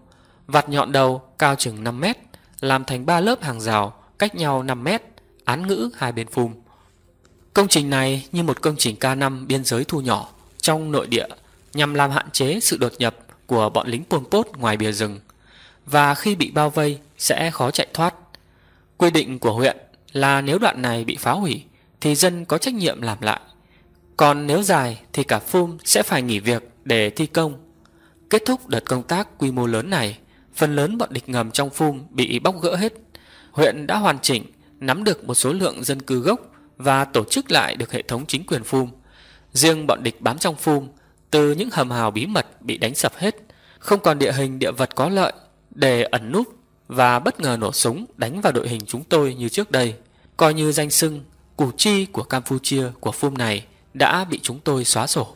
vặt nhọn đầu cao chừng 5 mét, làm thành ba lớp hàng rào cách nhau 5 mét, án ngữ hai bên phùm. Công trình này như một công trình K5 biên giới thu nhỏ trong nội địa nhằm làm hạn chế sự đột nhập của bọn lính Pol Pot ngoài bìa rừng và khi bị bao vây sẽ khó chạy thoát. Quy định của huyện là nếu đoạn này bị phá hủy thì dân có trách nhiệm làm lại. Còn nếu dài thì cả phum sẽ phải nghỉ việc để thi công. Kết thúc đợt công tác quy mô lớn này, phần lớn bọn địch ngầm trong phum bị bóc gỡ hết. Huyện đã hoàn chỉnh, nắm được một số lượng dân cư gốc và tổ chức lại được hệ thống chính quyền Phum. Riêng bọn địch bám trong Phum, từ những hầm hào bí mật bị đánh sập hết, không còn địa hình địa vật có lợi để ẩn núp và bất ngờ nổ súng đánh vào đội hình chúng tôi như trước đây. Coi như danh sưng, củ chi của Campuchia của Phum này đã bị chúng tôi xóa sổ.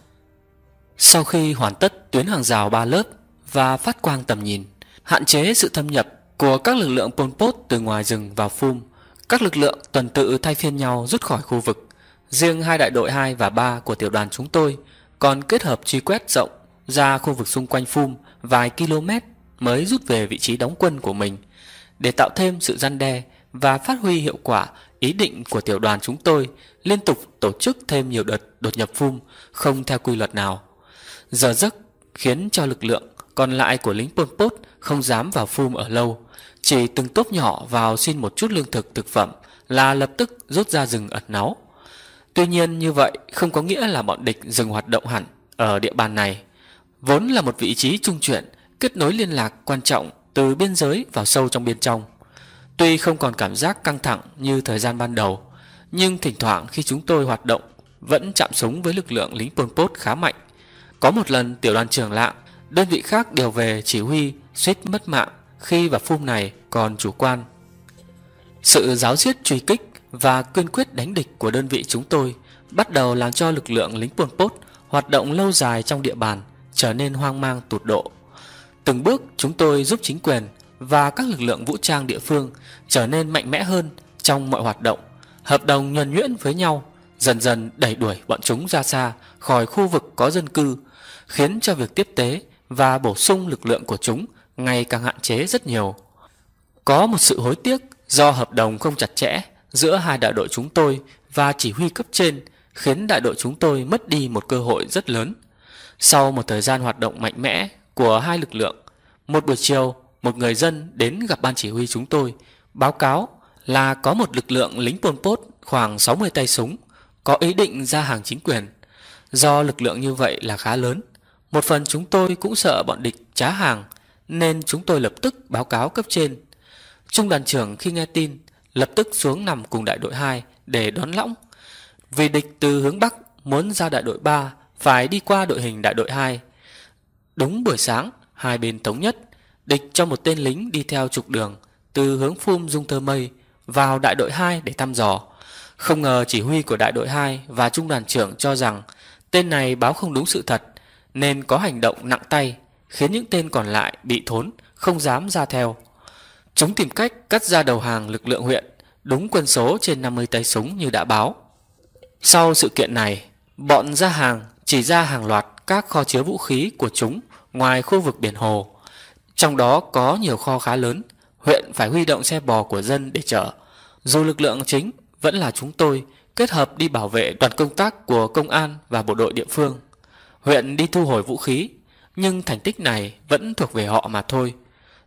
Sau khi hoàn tất tuyến hàng rào ba lớp và phát quang tầm nhìn, hạn chế sự thâm nhập của các lực lượng Pol Pot từ ngoài rừng vào Phum, các lực lượng tuần tự thay phiên nhau rút khỏi khu vực. Riêng hai đại đội 2 và 3 của tiểu đoàn chúng tôi còn kết hợp truy quét rộng ra khu vực xung quanh Phum vài km mới rút về vị trí đóng quân của mình để tạo thêm sự gian đe và phát huy hiệu quả ý định của tiểu đoàn chúng tôi liên tục tổ chức thêm nhiều đợt đột nhập Phum không theo quy luật nào. Giờ giấc khiến cho lực lượng còn lại của lính Pol Pot không dám vào Phum ở lâu chỉ từng tốp nhỏ vào xin một chút lương thực thực phẩm là lập tức rút ra rừng ẩn náu. Tuy nhiên như vậy không có nghĩa là bọn địch dừng hoạt động hẳn ở địa bàn này. Vốn là một vị trí trung chuyển, kết nối liên lạc quan trọng từ biên giới vào sâu trong bên trong. Tuy không còn cảm giác căng thẳng như thời gian ban đầu, nhưng thỉnh thoảng khi chúng tôi hoạt động vẫn chạm súng với lực lượng lính Pol Pot khá mạnh. Có một lần tiểu đoàn trưởng lạng, đơn vị khác điều về chỉ huy suýt mất mạng khi và phum này còn chủ quan. Sự giáo diết truy kích và kiên quyết đánh địch của đơn vị chúng tôi bắt đầu làm cho lực lượng lính Pol Pot hoạt động lâu dài trong địa bàn trở nên hoang mang tụt độ. Từng bước chúng tôi giúp chính quyền và các lực lượng vũ trang địa phương trở nên mạnh mẽ hơn trong mọi hoạt động, hợp đồng nhuần nhuyễn với nhau, dần dần đẩy đuổi bọn chúng ra xa khỏi khu vực có dân cư, khiến cho việc tiếp tế và bổ sung lực lượng của chúng ngày càng hạn chế rất nhiều. Có một sự hối tiếc do hợp đồng không chặt chẽ giữa hai đại đội chúng tôi và chỉ huy cấp trên khiến đại đội chúng tôi mất đi một cơ hội rất lớn. Sau một thời gian hoạt động mạnh mẽ của hai lực lượng, một buổi chiều, một người dân đến gặp ban chỉ huy chúng tôi, báo cáo là có một lực lượng lính Pol Pot khoảng 60 tay súng có ý định ra hàng chính quyền. Do lực lượng như vậy là khá lớn, một phần chúng tôi cũng sợ bọn địch trá hàng nên chúng tôi lập tức báo cáo cấp trên. Trung đoàn trưởng khi nghe tin lập tức xuống nằm cùng đại đội 2 để đón lõng. Vì địch từ hướng Bắc muốn ra đại đội 3 phải đi qua đội hình đại đội 2. Đúng buổi sáng, hai bên thống nhất, địch cho một tên lính đi theo trục đường từ hướng phum Dung Thơ Mây vào đại đội 2 để thăm dò. Không ngờ chỉ huy của đại đội 2 và trung đoàn trưởng cho rằng tên này báo không đúng sự thật nên có hành động nặng tay khiến những tên còn lại bị thốn, không dám ra theo. Chúng tìm cách cắt ra đầu hàng lực lượng huyện, đúng quân số trên 50 tay súng như đã báo. Sau sự kiện này, bọn ra hàng chỉ ra hàng loạt các kho chứa vũ khí của chúng ngoài khu vực biển hồ. Trong đó có nhiều kho khá lớn, huyện phải huy động xe bò của dân để chở. Dù lực lượng chính vẫn là chúng tôi kết hợp đi bảo vệ đoàn công tác của công an và bộ đội địa phương. Huyện đi thu hồi vũ khí nhưng thành tích này vẫn thuộc về họ mà thôi.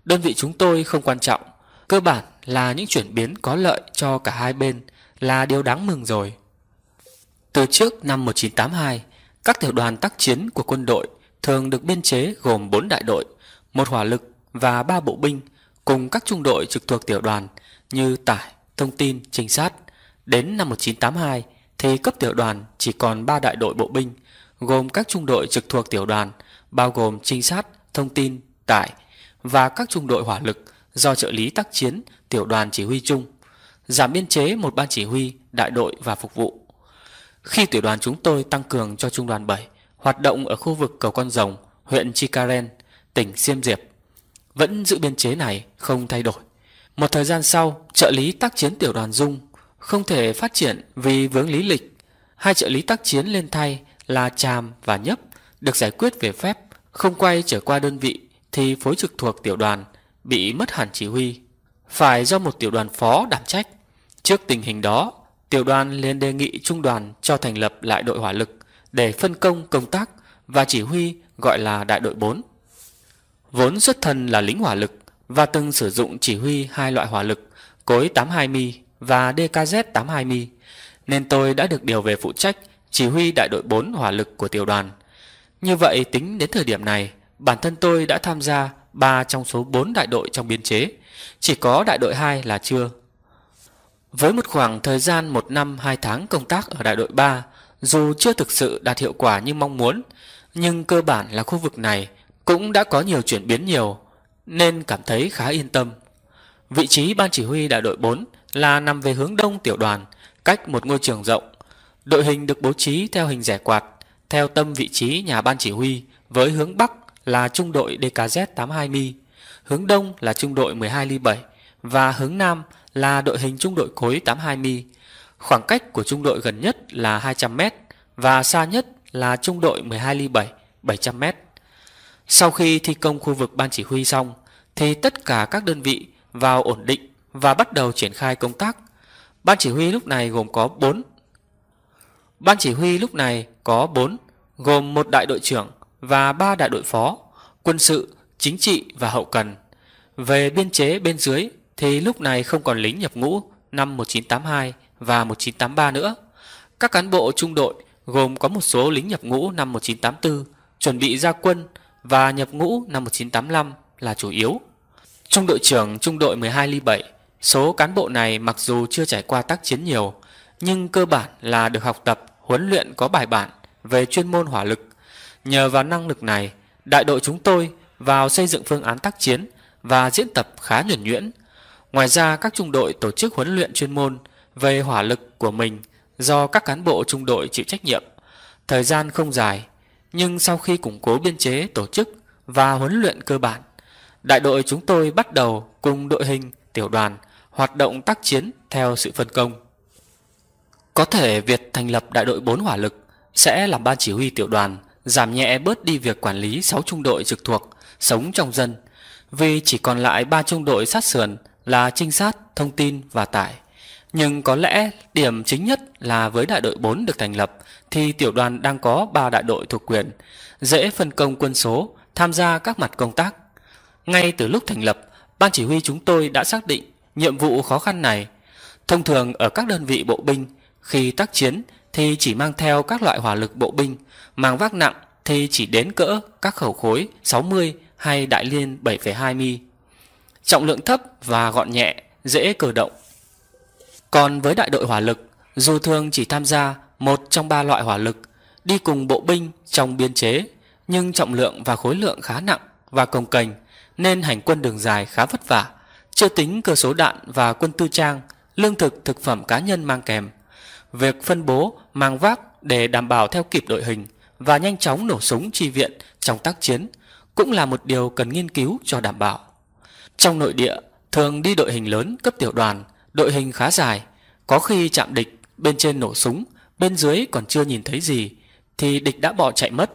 Đơn vị chúng tôi không quan trọng, cơ bản là những chuyển biến có lợi cho cả hai bên là điều đáng mừng rồi. Từ trước năm 1982, các tiểu đoàn tác chiến của quân đội thường được biên chế gồm 4 đại đội, một hỏa lực và 3 bộ binh cùng các trung đội trực thuộc tiểu đoàn như tải, thông tin, trinh sát. Đến năm 1982 thì cấp tiểu đoàn chỉ còn 3 đại đội bộ binh gồm các trung đội trực thuộc tiểu đoàn – bao gồm trinh sát, thông tin, tải và các trung đội hỏa lực do trợ lý tác chiến tiểu đoàn chỉ huy chung, giảm biên chế một ban chỉ huy, đại đội và phục vụ. Khi tiểu đoàn chúng tôi tăng cường cho trung đoàn 7 hoạt động ở khu vực cầu Con Rồng, huyện Chikaren, tỉnh Siêm Diệp, vẫn giữ biên chế này không thay đổi. Một thời gian sau, trợ lý tác chiến tiểu đoàn Dung không thể phát triển vì vướng lý lịch. Hai trợ lý tác chiến lên thay là Tràm và Nhấp được giải quyết về phép, không quay trở qua đơn vị thì phối trực thuộc tiểu đoàn bị mất hẳn chỉ huy, phải do một tiểu đoàn phó đảm trách. Trước tình hình đó, tiểu đoàn liền đề nghị trung đoàn cho thành lập lại đội hỏa lực để phân công công tác và chỉ huy gọi là đại đội 4. Vốn xuất thân là lính hỏa lực và từng sử dụng chỉ huy hai loại hỏa lực cối 82mi và DKZ 82mi nên tôi đã được điều về phụ trách chỉ huy đại đội 4 hỏa lực của tiểu đoàn. Như vậy tính đến thời điểm này, bản thân tôi đã tham gia 3 trong số 4 đại đội trong biên chế, chỉ có đại đội 2 là chưa. Với một khoảng thời gian 1 năm 2 tháng công tác ở đại đội 3, dù chưa thực sự đạt hiệu quả như mong muốn, nhưng cơ bản là khu vực này cũng đã có nhiều chuyển biến nhiều, nên cảm thấy khá yên tâm. Vị trí ban chỉ huy đại đội 4 là nằm về hướng đông tiểu đoàn, cách một ngôi trường rộng. Đội hình được bố trí theo hình rẻ quạt theo tâm vị trí nhà ban chỉ huy với hướng Bắc là trung đội DKZ-82Mi, hướng Đông là trung đội 12 ly 7 và hướng Nam là đội hình trung đội cối 82Mi. Khoảng cách của trung đội gần nhất là 200m và xa nhất là trung đội 12 ly 7 700m. Sau khi thi công khu vực ban chỉ huy xong thì tất cả các đơn vị vào ổn định và bắt đầu triển khai công tác. Ban chỉ huy lúc này gồm có 4 Ban chỉ huy lúc này có 4, gồm một đại đội trưởng và ba đại đội phó, quân sự, chính trị và hậu cần. Về biên chế bên dưới thì lúc này không còn lính nhập ngũ năm 1982 và 1983 nữa. Các cán bộ trung đội gồm có một số lính nhập ngũ năm 1984, chuẩn bị ra quân và nhập ngũ năm 1985 là chủ yếu. trung đội trưởng trung đội 12 ly 7, số cán bộ này mặc dù chưa trải qua tác chiến nhiều, nhưng cơ bản là được học tập huấn luyện có bài bản về chuyên môn hỏa lực. Nhờ vào năng lực này, đại đội chúng tôi vào xây dựng phương án tác chiến và diễn tập khá nhuần nhuyễn. Ngoài ra các trung đội tổ chức huấn luyện chuyên môn về hỏa lực của mình do các cán bộ trung đội chịu trách nhiệm. Thời gian không dài, nhưng sau khi củng cố biên chế tổ chức và huấn luyện cơ bản, đại đội chúng tôi bắt đầu cùng đội hình tiểu đoàn hoạt động tác chiến theo sự phân công. Có thể việc thành lập đại đội 4 hỏa lực sẽ làm ban chỉ huy tiểu đoàn giảm nhẹ bớt đi việc quản lý 6 trung đội trực thuộc sống trong dân vì chỉ còn lại 3 trung đội sát sườn là trinh sát, thông tin và tải. Nhưng có lẽ điểm chính nhất là với đại đội 4 được thành lập thì tiểu đoàn đang có 3 đại đội thuộc quyền, dễ phân công quân số, tham gia các mặt công tác. Ngay từ lúc thành lập, ban chỉ huy chúng tôi đã xác định nhiệm vụ khó khăn này. Thông thường ở các đơn vị bộ binh khi tác chiến thì chỉ mang theo các loại hỏa lực bộ binh, mang vác nặng thì chỉ đến cỡ các khẩu khối 60 hay đại liên 7,2 mi. Trọng lượng thấp và gọn nhẹ, dễ cử động. Còn với đại đội hỏa lực, dù thường chỉ tham gia một trong ba loại hỏa lực, đi cùng bộ binh trong biên chế, nhưng trọng lượng và khối lượng khá nặng và cồng cành nên hành quân đường dài khá vất vả, chưa tính cơ số đạn và quân tư trang, lương thực thực phẩm cá nhân mang kèm việc phân bố, mang vác để đảm bảo theo kịp đội hình và nhanh chóng nổ súng chi viện trong tác chiến cũng là một điều cần nghiên cứu cho đảm bảo. Trong nội địa, thường đi đội hình lớn cấp tiểu đoàn, đội hình khá dài, có khi chạm địch, bên trên nổ súng, bên dưới còn chưa nhìn thấy gì, thì địch đã bỏ chạy mất.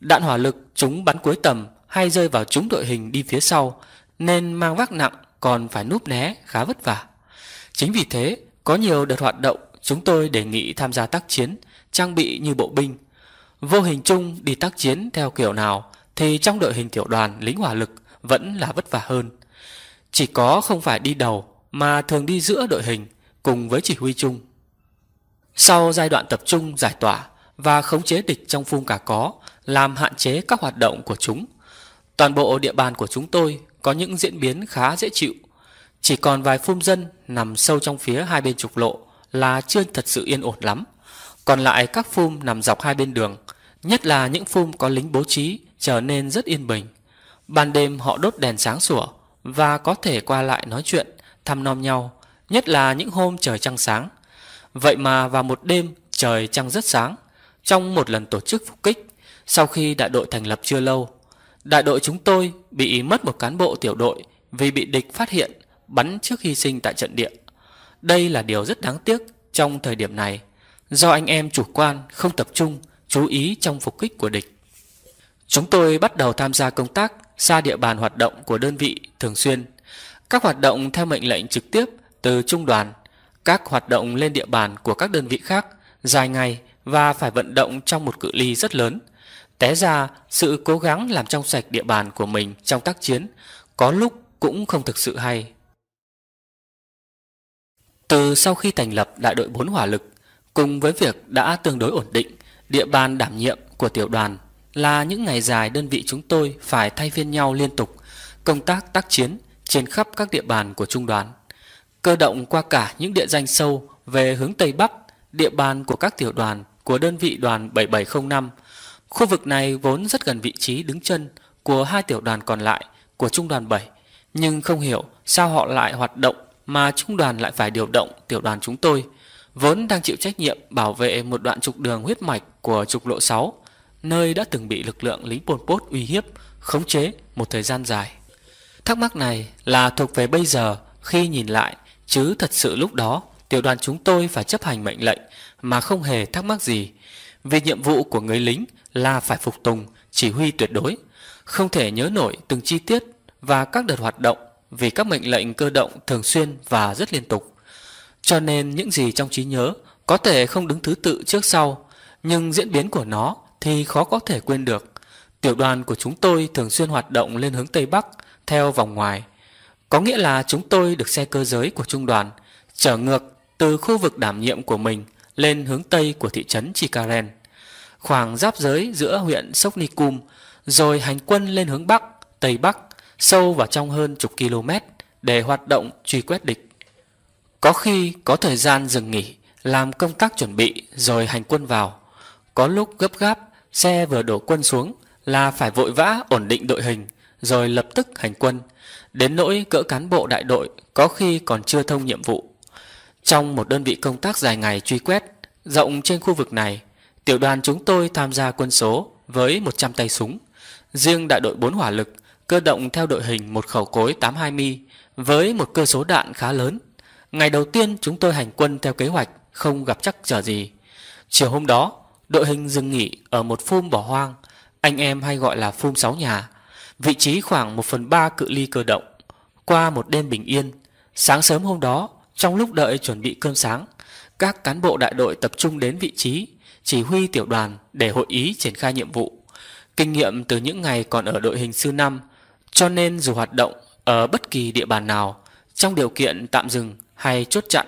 Đạn hỏa lực chúng bắn cuối tầm hay rơi vào chúng đội hình đi phía sau, nên mang vác nặng còn phải núp né khá vất vả. Chính vì thế, có nhiều đợt hoạt động Chúng tôi đề nghị tham gia tác chiến, trang bị như bộ binh. Vô hình chung đi tác chiến theo kiểu nào thì trong đội hình tiểu đoàn lính hỏa lực vẫn là vất vả hơn. Chỉ có không phải đi đầu mà thường đi giữa đội hình cùng với chỉ huy chung. Sau giai đoạn tập trung giải tỏa và khống chế địch trong phun cả có làm hạn chế các hoạt động của chúng, toàn bộ địa bàn của chúng tôi có những diễn biến khá dễ chịu. Chỉ còn vài phun dân nằm sâu trong phía hai bên trục lộ là chưa thật sự yên ổn lắm. Còn lại các phum nằm dọc hai bên đường, nhất là những phum có lính bố trí trở nên rất yên bình. Ban đêm họ đốt đèn sáng sủa và có thể qua lại nói chuyện, thăm nom nhau, nhất là những hôm trời trăng sáng. Vậy mà vào một đêm trời trăng rất sáng, trong một lần tổ chức phục kích, sau khi đại đội thành lập chưa lâu, đại đội chúng tôi bị mất một cán bộ tiểu đội vì bị địch phát hiện bắn trước khi sinh tại trận địa. Đây là điều rất đáng tiếc trong thời điểm này do anh em chủ quan, không tập trung, chú ý trong phục kích của địch. Chúng tôi bắt đầu tham gia công tác xa địa bàn hoạt động của đơn vị thường xuyên. Các hoạt động theo mệnh lệnh trực tiếp từ trung đoàn, các hoạt động lên địa bàn của các đơn vị khác dài ngày và phải vận động trong một cự ly rất lớn. Té ra, sự cố gắng làm trong sạch địa bàn của mình trong tác chiến có lúc cũng không thực sự hay. Từ sau khi thành lập đại đội 4 hỏa lực, cùng với việc đã tương đối ổn định, địa bàn đảm nhiệm của tiểu đoàn là những ngày dài đơn vị chúng tôi phải thay phiên nhau liên tục, công tác tác chiến trên khắp các địa bàn của trung đoàn. Cơ động qua cả những địa danh sâu về hướng Tây Bắc, địa bàn của các tiểu đoàn của đơn vị đoàn 7705. Khu vực này vốn rất gần vị trí đứng chân của hai tiểu đoàn còn lại của trung đoàn 7, nhưng không hiểu sao họ lại hoạt động mà trung đoàn lại phải điều động tiểu đoàn chúng tôi, vốn đang chịu trách nhiệm bảo vệ một đoạn trục đường huyết mạch của trục lộ 6, nơi đã từng bị lực lượng lính Pol Pot uy hiếp, khống chế một thời gian dài. Thắc mắc này là thuộc về bây giờ khi nhìn lại, chứ thật sự lúc đó tiểu đoàn chúng tôi phải chấp hành mệnh lệnh mà không hề thắc mắc gì, vì nhiệm vụ của người lính là phải phục tùng, chỉ huy tuyệt đối, không thể nhớ nổi từng chi tiết và các đợt hoạt động vì các mệnh lệnh cơ động thường xuyên và rất liên tục. Cho nên những gì trong trí nhớ có thể không đứng thứ tự trước sau, nhưng diễn biến của nó thì khó có thể quên được. Tiểu đoàn của chúng tôi thường xuyên hoạt động lên hướng Tây Bắc theo vòng ngoài. Có nghĩa là chúng tôi được xe cơ giới của trung đoàn trở ngược từ khu vực đảm nhiệm của mình lên hướng Tây của thị trấn Chikaren, khoảng giáp giới giữa huyện Sốc Nikum, rồi hành quân lên hướng Bắc, Tây Bắc sâu vào trong hơn chục km để hoạt động truy quét địch. Có khi có thời gian dừng nghỉ, làm công tác chuẩn bị rồi hành quân vào. Có lúc gấp gáp, xe vừa đổ quân xuống là phải vội vã ổn định đội hình rồi lập tức hành quân. Đến nỗi cỡ cán bộ đại đội có khi còn chưa thông nhiệm vụ. Trong một đơn vị công tác dài ngày truy quét, rộng trên khu vực này, tiểu đoàn chúng tôi tham gia quân số với 100 tay súng. Riêng đại đội 4 hỏa lực cơ động theo đội hình một khẩu cối 82 mi với một cơ số đạn khá lớn. Ngày đầu tiên chúng tôi hành quân theo kế hoạch, không gặp chắc trở gì. Chiều hôm đó, đội hình dừng nghỉ ở một phum bỏ hoang, anh em hay gọi là phum sáu nhà, vị trí khoảng 1 phần 3 cự ly cơ động. Qua một đêm bình yên, sáng sớm hôm đó, trong lúc đợi chuẩn bị cơm sáng, các cán bộ đại đội tập trung đến vị trí, chỉ huy tiểu đoàn để hội ý triển khai nhiệm vụ. Kinh nghiệm từ những ngày còn ở đội hình sư năm cho nên dù hoạt động ở bất kỳ địa bàn nào, trong điều kiện tạm dừng hay chốt chặn,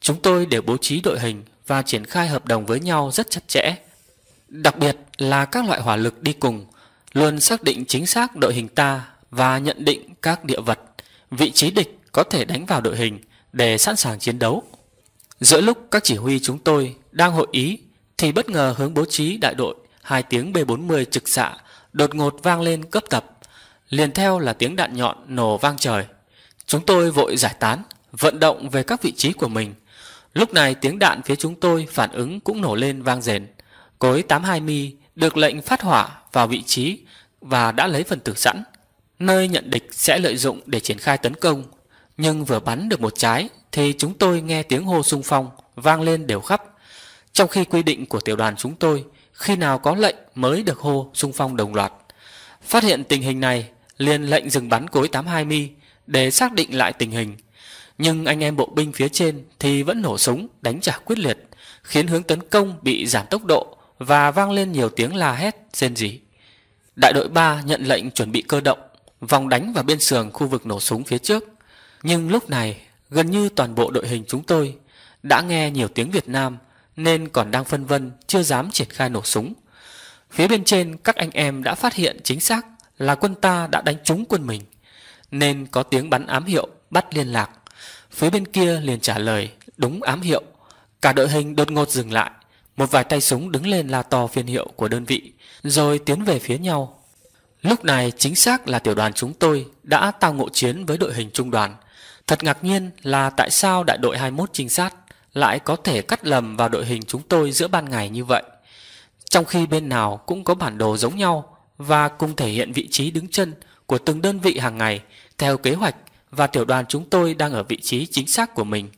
chúng tôi đều bố trí đội hình và triển khai hợp đồng với nhau rất chặt chẽ. Đặc biệt là các loại hỏa lực đi cùng, luôn xác định chính xác đội hình ta và nhận định các địa vật, vị trí địch có thể đánh vào đội hình để sẵn sàng chiến đấu. Giữa lúc các chỉ huy chúng tôi đang hội ý thì bất ngờ hướng bố trí đại đội hai tiếng B40 trực xạ đột ngột vang lên cấp tập liền theo là tiếng đạn nhọn nổ vang trời. Chúng tôi vội giải tán, vận động về các vị trí của mình. Lúc này tiếng đạn phía chúng tôi phản ứng cũng nổ lên vang rền. Cối 82 mi được lệnh phát hỏa vào vị trí và đã lấy phần tử sẵn. Nơi nhận địch sẽ lợi dụng để triển khai tấn công. Nhưng vừa bắn được một trái thì chúng tôi nghe tiếng hô sung phong vang lên đều khắp. Trong khi quy định của tiểu đoàn chúng tôi khi nào có lệnh mới được hô sung phong đồng loạt. Phát hiện tình hình này, liền lệnh dừng bắn cối 82 mi để xác định lại tình hình. Nhưng anh em bộ binh phía trên thì vẫn nổ súng đánh trả quyết liệt, khiến hướng tấn công bị giảm tốc độ và vang lên nhiều tiếng la hét, rên rỉ. Đại đội 3 nhận lệnh chuẩn bị cơ động, vòng đánh vào bên sườn khu vực nổ súng phía trước. Nhưng lúc này, gần như toàn bộ đội hình chúng tôi đã nghe nhiều tiếng Việt Nam nên còn đang phân vân chưa dám triển khai nổ súng. Phía bên trên các anh em đã phát hiện chính xác là quân ta đã đánh trúng quân mình Nên có tiếng bắn ám hiệu bắt liên lạc Phía bên kia liền trả lời đúng ám hiệu Cả đội hình đột ngột dừng lại Một vài tay súng đứng lên la to phiên hiệu của đơn vị Rồi tiến về phía nhau Lúc này chính xác là tiểu đoàn chúng tôi đã tao ngộ chiến với đội hình trung đoàn. Thật ngạc nhiên là tại sao đại đội 21 trinh sát lại có thể cắt lầm vào đội hình chúng tôi giữa ban ngày như vậy. Trong khi bên nào cũng có bản đồ giống nhau, và cùng thể hiện vị trí đứng chân của từng đơn vị hàng ngày theo kế hoạch và tiểu đoàn chúng tôi đang ở vị trí chính xác của mình.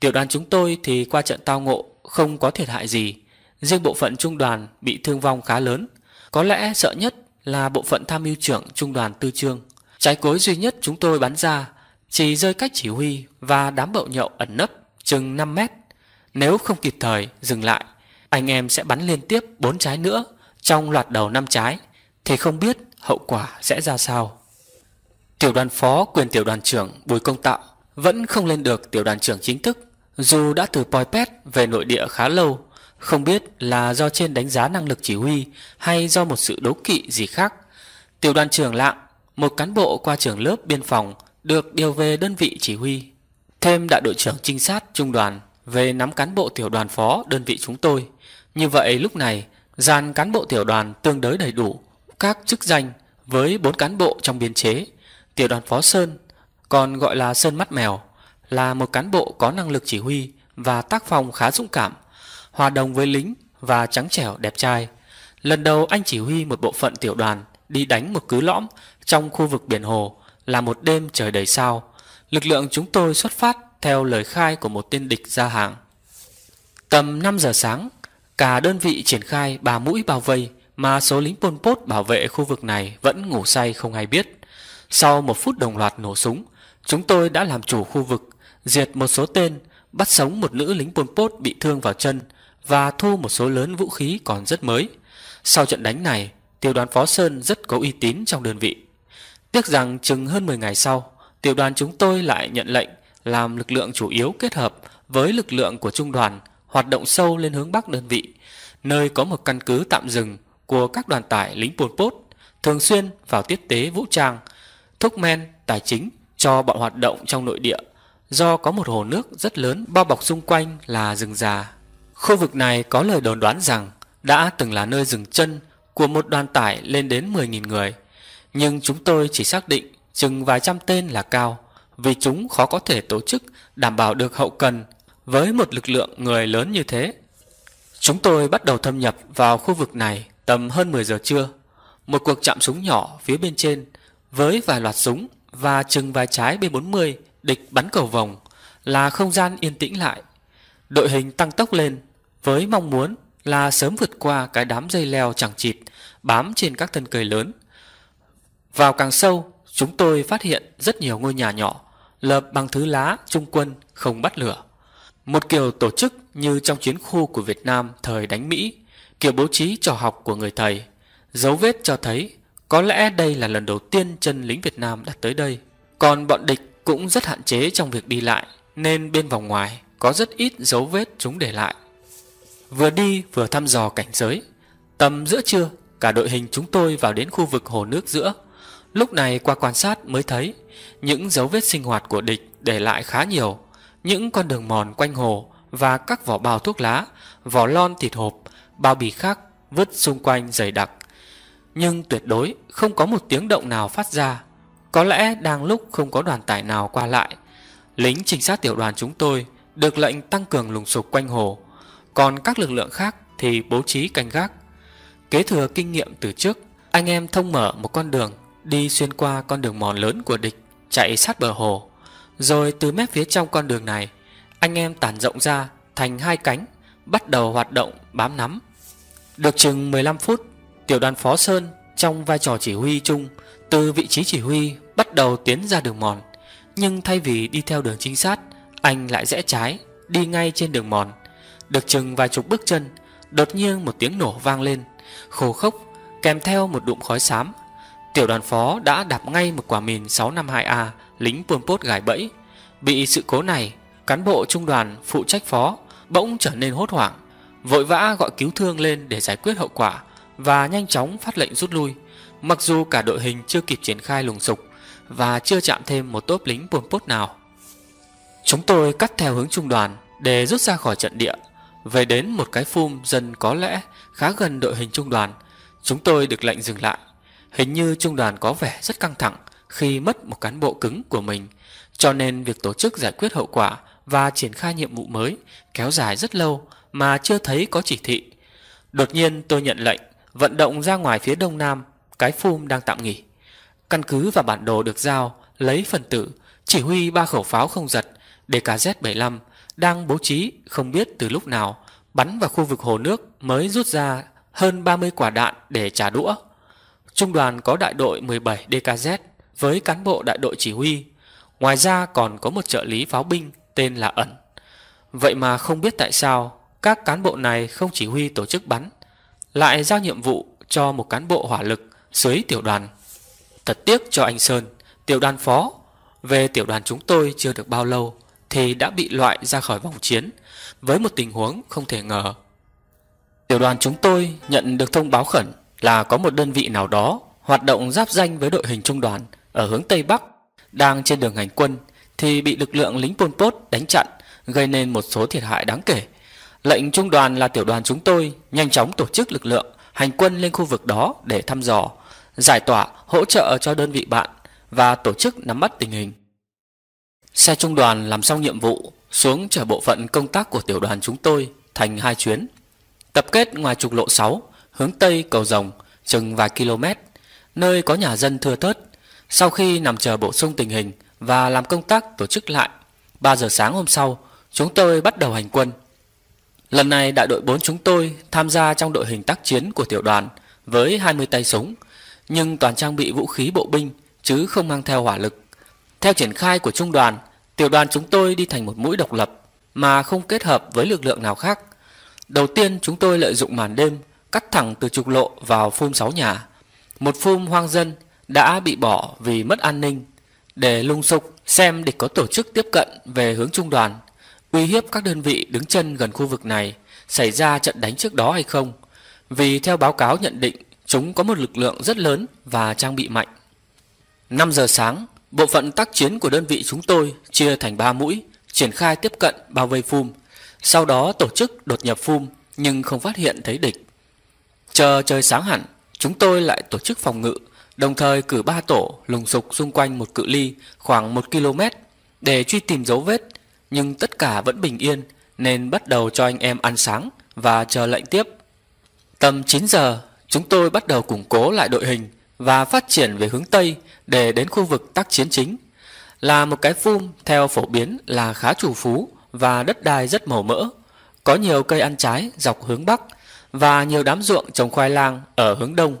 Tiểu đoàn chúng tôi thì qua trận tao ngộ không có thiệt hại gì, riêng bộ phận trung đoàn bị thương vong khá lớn. Có lẽ sợ nhất là bộ phận tham mưu trưởng trung đoàn tư trương. Trái cối duy nhất chúng tôi bắn ra chỉ rơi cách chỉ huy và đám bậu nhậu ẩn nấp chừng 5 mét. Nếu không kịp thời dừng lại, anh em sẽ bắn liên tiếp 4 trái nữa trong loạt đầu năm trái thì không biết hậu quả sẽ ra sao. Tiểu đoàn phó quyền tiểu đoàn trưởng Bùi Công Tạo vẫn không lên được tiểu đoàn trưởng chính thức dù đã từ pet về nội địa khá lâu không biết là do trên đánh giá năng lực chỉ huy hay do một sự đấu kỵ gì khác. Tiểu đoàn trưởng Lạng, một cán bộ qua trường lớp biên phòng được điều về đơn vị chỉ huy. Thêm đại đội trưởng trinh sát trung đoàn về nắm cán bộ tiểu đoàn phó đơn vị chúng tôi. Như vậy lúc này, dàn cán bộ tiểu đoàn tương đối đầy đủ các chức danh với bốn cán bộ trong biên chế. Tiểu đoàn phó Sơn, còn gọi là Sơn Mắt Mèo, là một cán bộ có năng lực chỉ huy và tác phong khá dũng cảm, hòa đồng với lính và trắng trẻo đẹp trai. Lần đầu anh chỉ huy một bộ phận tiểu đoàn đi đánh một cứ lõm trong khu vực biển hồ là một đêm trời đầy sao. Lực lượng chúng tôi xuất phát theo lời khai của một tên địch ra hàng. Tầm 5 giờ sáng, cả đơn vị triển khai ba mũi bao vây mà số lính Pol Pot bảo vệ khu vực này vẫn ngủ say không ai biết. Sau một phút đồng loạt nổ súng, chúng tôi đã làm chủ khu vực, diệt một số tên, bắt sống một nữ lính Pol Pot bị thương vào chân và thu một số lớn vũ khí còn rất mới. Sau trận đánh này, tiểu đoàn Phó Sơn rất có uy tín trong đơn vị. Tiếc rằng chừng hơn 10 ngày sau, tiểu đoàn chúng tôi lại nhận lệnh làm lực lượng chủ yếu kết hợp với lực lượng của trung đoàn hoạt động sâu lên hướng bắc đơn vị, nơi có một căn cứ tạm dừng của các đoàn tải lính Pol Pot thường xuyên vào tiết tế vũ trang, thúc men tài chính cho bọn hoạt động trong nội địa do có một hồ nước rất lớn bao bọc xung quanh là rừng già. Khu vực này có lời đồn đoán rằng đã từng là nơi dừng chân của một đoàn tải lên đến 10.000 người, nhưng chúng tôi chỉ xác định chừng vài trăm tên là cao vì chúng khó có thể tổ chức đảm bảo được hậu cần với một lực lượng người lớn như thế. Chúng tôi bắt đầu thâm nhập vào khu vực này Tầm hơn 10 giờ trưa, một cuộc chạm súng nhỏ phía bên trên với vài loạt súng và chừng vài trái B40 địch bắn cầu vòng là không gian yên tĩnh lại. Đội hình tăng tốc lên với mong muốn là sớm vượt qua cái đám dây leo chẳng chịt bám trên các thân cây lớn. Vào càng sâu, chúng tôi phát hiện rất nhiều ngôi nhà nhỏ lợp bằng thứ lá trung quân không bắt lửa. Một kiểu tổ chức như trong chiến khu của Việt Nam thời đánh Mỹ Kiểu bố trí trò học của người thầy, dấu vết cho thấy có lẽ đây là lần đầu tiên chân lính Việt Nam đã tới đây. Còn bọn địch cũng rất hạn chế trong việc đi lại, nên bên vòng ngoài có rất ít dấu vết chúng để lại. Vừa đi vừa thăm dò cảnh giới, tầm giữa trưa cả đội hình chúng tôi vào đến khu vực hồ nước giữa. Lúc này qua quan sát mới thấy những dấu vết sinh hoạt của địch để lại khá nhiều, những con đường mòn quanh hồ và các vỏ bao thuốc lá, vỏ lon thịt hộp bao bì khác vứt xung quanh dày đặc. Nhưng tuyệt đối không có một tiếng động nào phát ra. Có lẽ đang lúc không có đoàn tải nào qua lại. Lính trinh sát tiểu đoàn chúng tôi được lệnh tăng cường lùng sục quanh hồ. Còn các lực lượng khác thì bố trí canh gác. Kế thừa kinh nghiệm từ trước, anh em thông mở một con đường đi xuyên qua con đường mòn lớn của địch chạy sát bờ hồ. Rồi từ mép phía trong con đường này, anh em tản rộng ra thành hai cánh bắt đầu hoạt động bám nắm. Được chừng 15 phút, tiểu đoàn Phó Sơn trong vai trò chỉ huy chung từ vị trí chỉ huy bắt đầu tiến ra đường mòn. Nhưng thay vì đi theo đường chính sát, anh lại rẽ trái, đi ngay trên đường mòn. Được chừng vài chục bước chân, đột nhiên một tiếng nổ vang lên, khổ khốc, kèm theo một đụng khói xám. Tiểu đoàn phó đã đạp ngay một quả mìn 652A lính Pol Pot gài bẫy. Bị sự cố này, cán bộ trung đoàn phụ trách phó bỗng trở nên hốt hoảng vội vã gọi cứu thương lên để giải quyết hậu quả và nhanh chóng phát lệnh rút lui mặc dù cả đội hình chưa kịp triển khai lùng sục và chưa chạm thêm một tốp lính buồn bốt nào chúng tôi cắt theo hướng trung đoàn để rút ra khỏi trận địa về đến một cái phum dân có lẽ khá gần đội hình trung đoàn chúng tôi được lệnh dừng lại hình như trung đoàn có vẻ rất căng thẳng khi mất một cán bộ cứng của mình cho nên việc tổ chức giải quyết hậu quả và triển khai nhiệm vụ mới kéo dài rất lâu mà chưa thấy có chỉ thị. Đột nhiên tôi nhận lệnh vận động ra ngoài phía đông nam, cái phum đang tạm nghỉ. Căn cứ và bản đồ được giao, lấy phần tử, chỉ huy ba khẩu pháo không giật, DKZ-75 đang bố trí không biết từ lúc nào bắn vào khu vực hồ nước mới rút ra hơn 30 quả đạn để trả đũa. Trung đoàn có đại đội 17 DKZ với cán bộ đại đội chỉ huy. Ngoài ra còn có một trợ lý pháo binh tên là Ẩn. Vậy mà không biết tại sao các cán bộ này không chỉ huy tổ chức bắn, lại giao nhiệm vụ cho một cán bộ hỏa lực dưới tiểu đoàn. Thật tiếc cho anh Sơn, tiểu đoàn phó, về tiểu đoàn chúng tôi chưa được bao lâu thì đã bị loại ra khỏi vòng chiến với một tình huống không thể ngờ. Tiểu đoàn chúng tôi nhận được thông báo khẩn là có một đơn vị nào đó hoạt động giáp danh với đội hình trung đoàn ở hướng Tây Bắc đang trên đường hành quân thì bị lực lượng lính Pol Pot đánh chặn, gây nên một số thiệt hại đáng kể. Lệnh trung đoàn là tiểu đoàn chúng tôi nhanh chóng tổ chức lực lượng hành quân lên khu vực đó để thăm dò, giải tỏa, hỗ trợ cho đơn vị bạn và tổ chức nắm bắt tình hình. Xe trung đoàn làm xong nhiệm vụ xuống chở bộ phận công tác của tiểu đoàn chúng tôi thành hai chuyến. Tập kết ngoài trục lộ 6, hướng Tây cầu rồng, chừng vài km, nơi có nhà dân thưa thớt. Sau khi nằm chờ bổ sung tình hình, và làm công tác tổ chức lại. 3 giờ sáng hôm sau, chúng tôi bắt đầu hành quân. Lần này đại đội 4 chúng tôi tham gia trong đội hình tác chiến của tiểu đoàn với 20 tay súng, nhưng toàn trang bị vũ khí bộ binh chứ không mang theo hỏa lực. Theo triển khai của trung đoàn, tiểu đoàn chúng tôi đi thành một mũi độc lập mà không kết hợp với lực lượng nào khác. Đầu tiên chúng tôi lợi dụng màn đêm cắt thẳng từ trục lộ vào phum 6 nhà. Một phum hoang dân đã bị bỏ vì mất an ninh để lung sục xem địch có tổ chức tiếp cận về hướng trung đoàn, uy hiếp các đơn vị đứng chân gần khu vực này xảy ra trận đánh trước đó hay không. Vì theo báo cáo nhận định, chúng có một lực lượng rất lớn và trang bị mạnh. 5 giờ sáng, bộ phận tác chiến của đơn vị chúng tôi chia thành 3 mũi, triển khai tiếp cận bao vây phum, sau đó tổ chức đột nhập phum nhưng không phát hiện thấy địch. Chờ trời sáng hẳn, chúng tôi lại tổ chức phòng ngự đồng thời cử ba tổ lùng sục xung quanh một cự ly khoảng 1 km để truy tìm dấu vết, nhưng tất cả vẫn bình yên nên bắt đầu cho anh em ăn sáng và chờ lệnh tiếp. Tầm 9 giờ, chúng tôi bắt đầu củng cố lại đội hình và phát triển về hướng Tây để đến khu vực tác chiến chính. Là một cái phum theo phổ biến là khá chủ phú và đất đai rất màu mỡ, có nhiều cây ăn trái dọc hướng Bắc và nhiều đám ruộng trồng khoai lang ở hướng Đông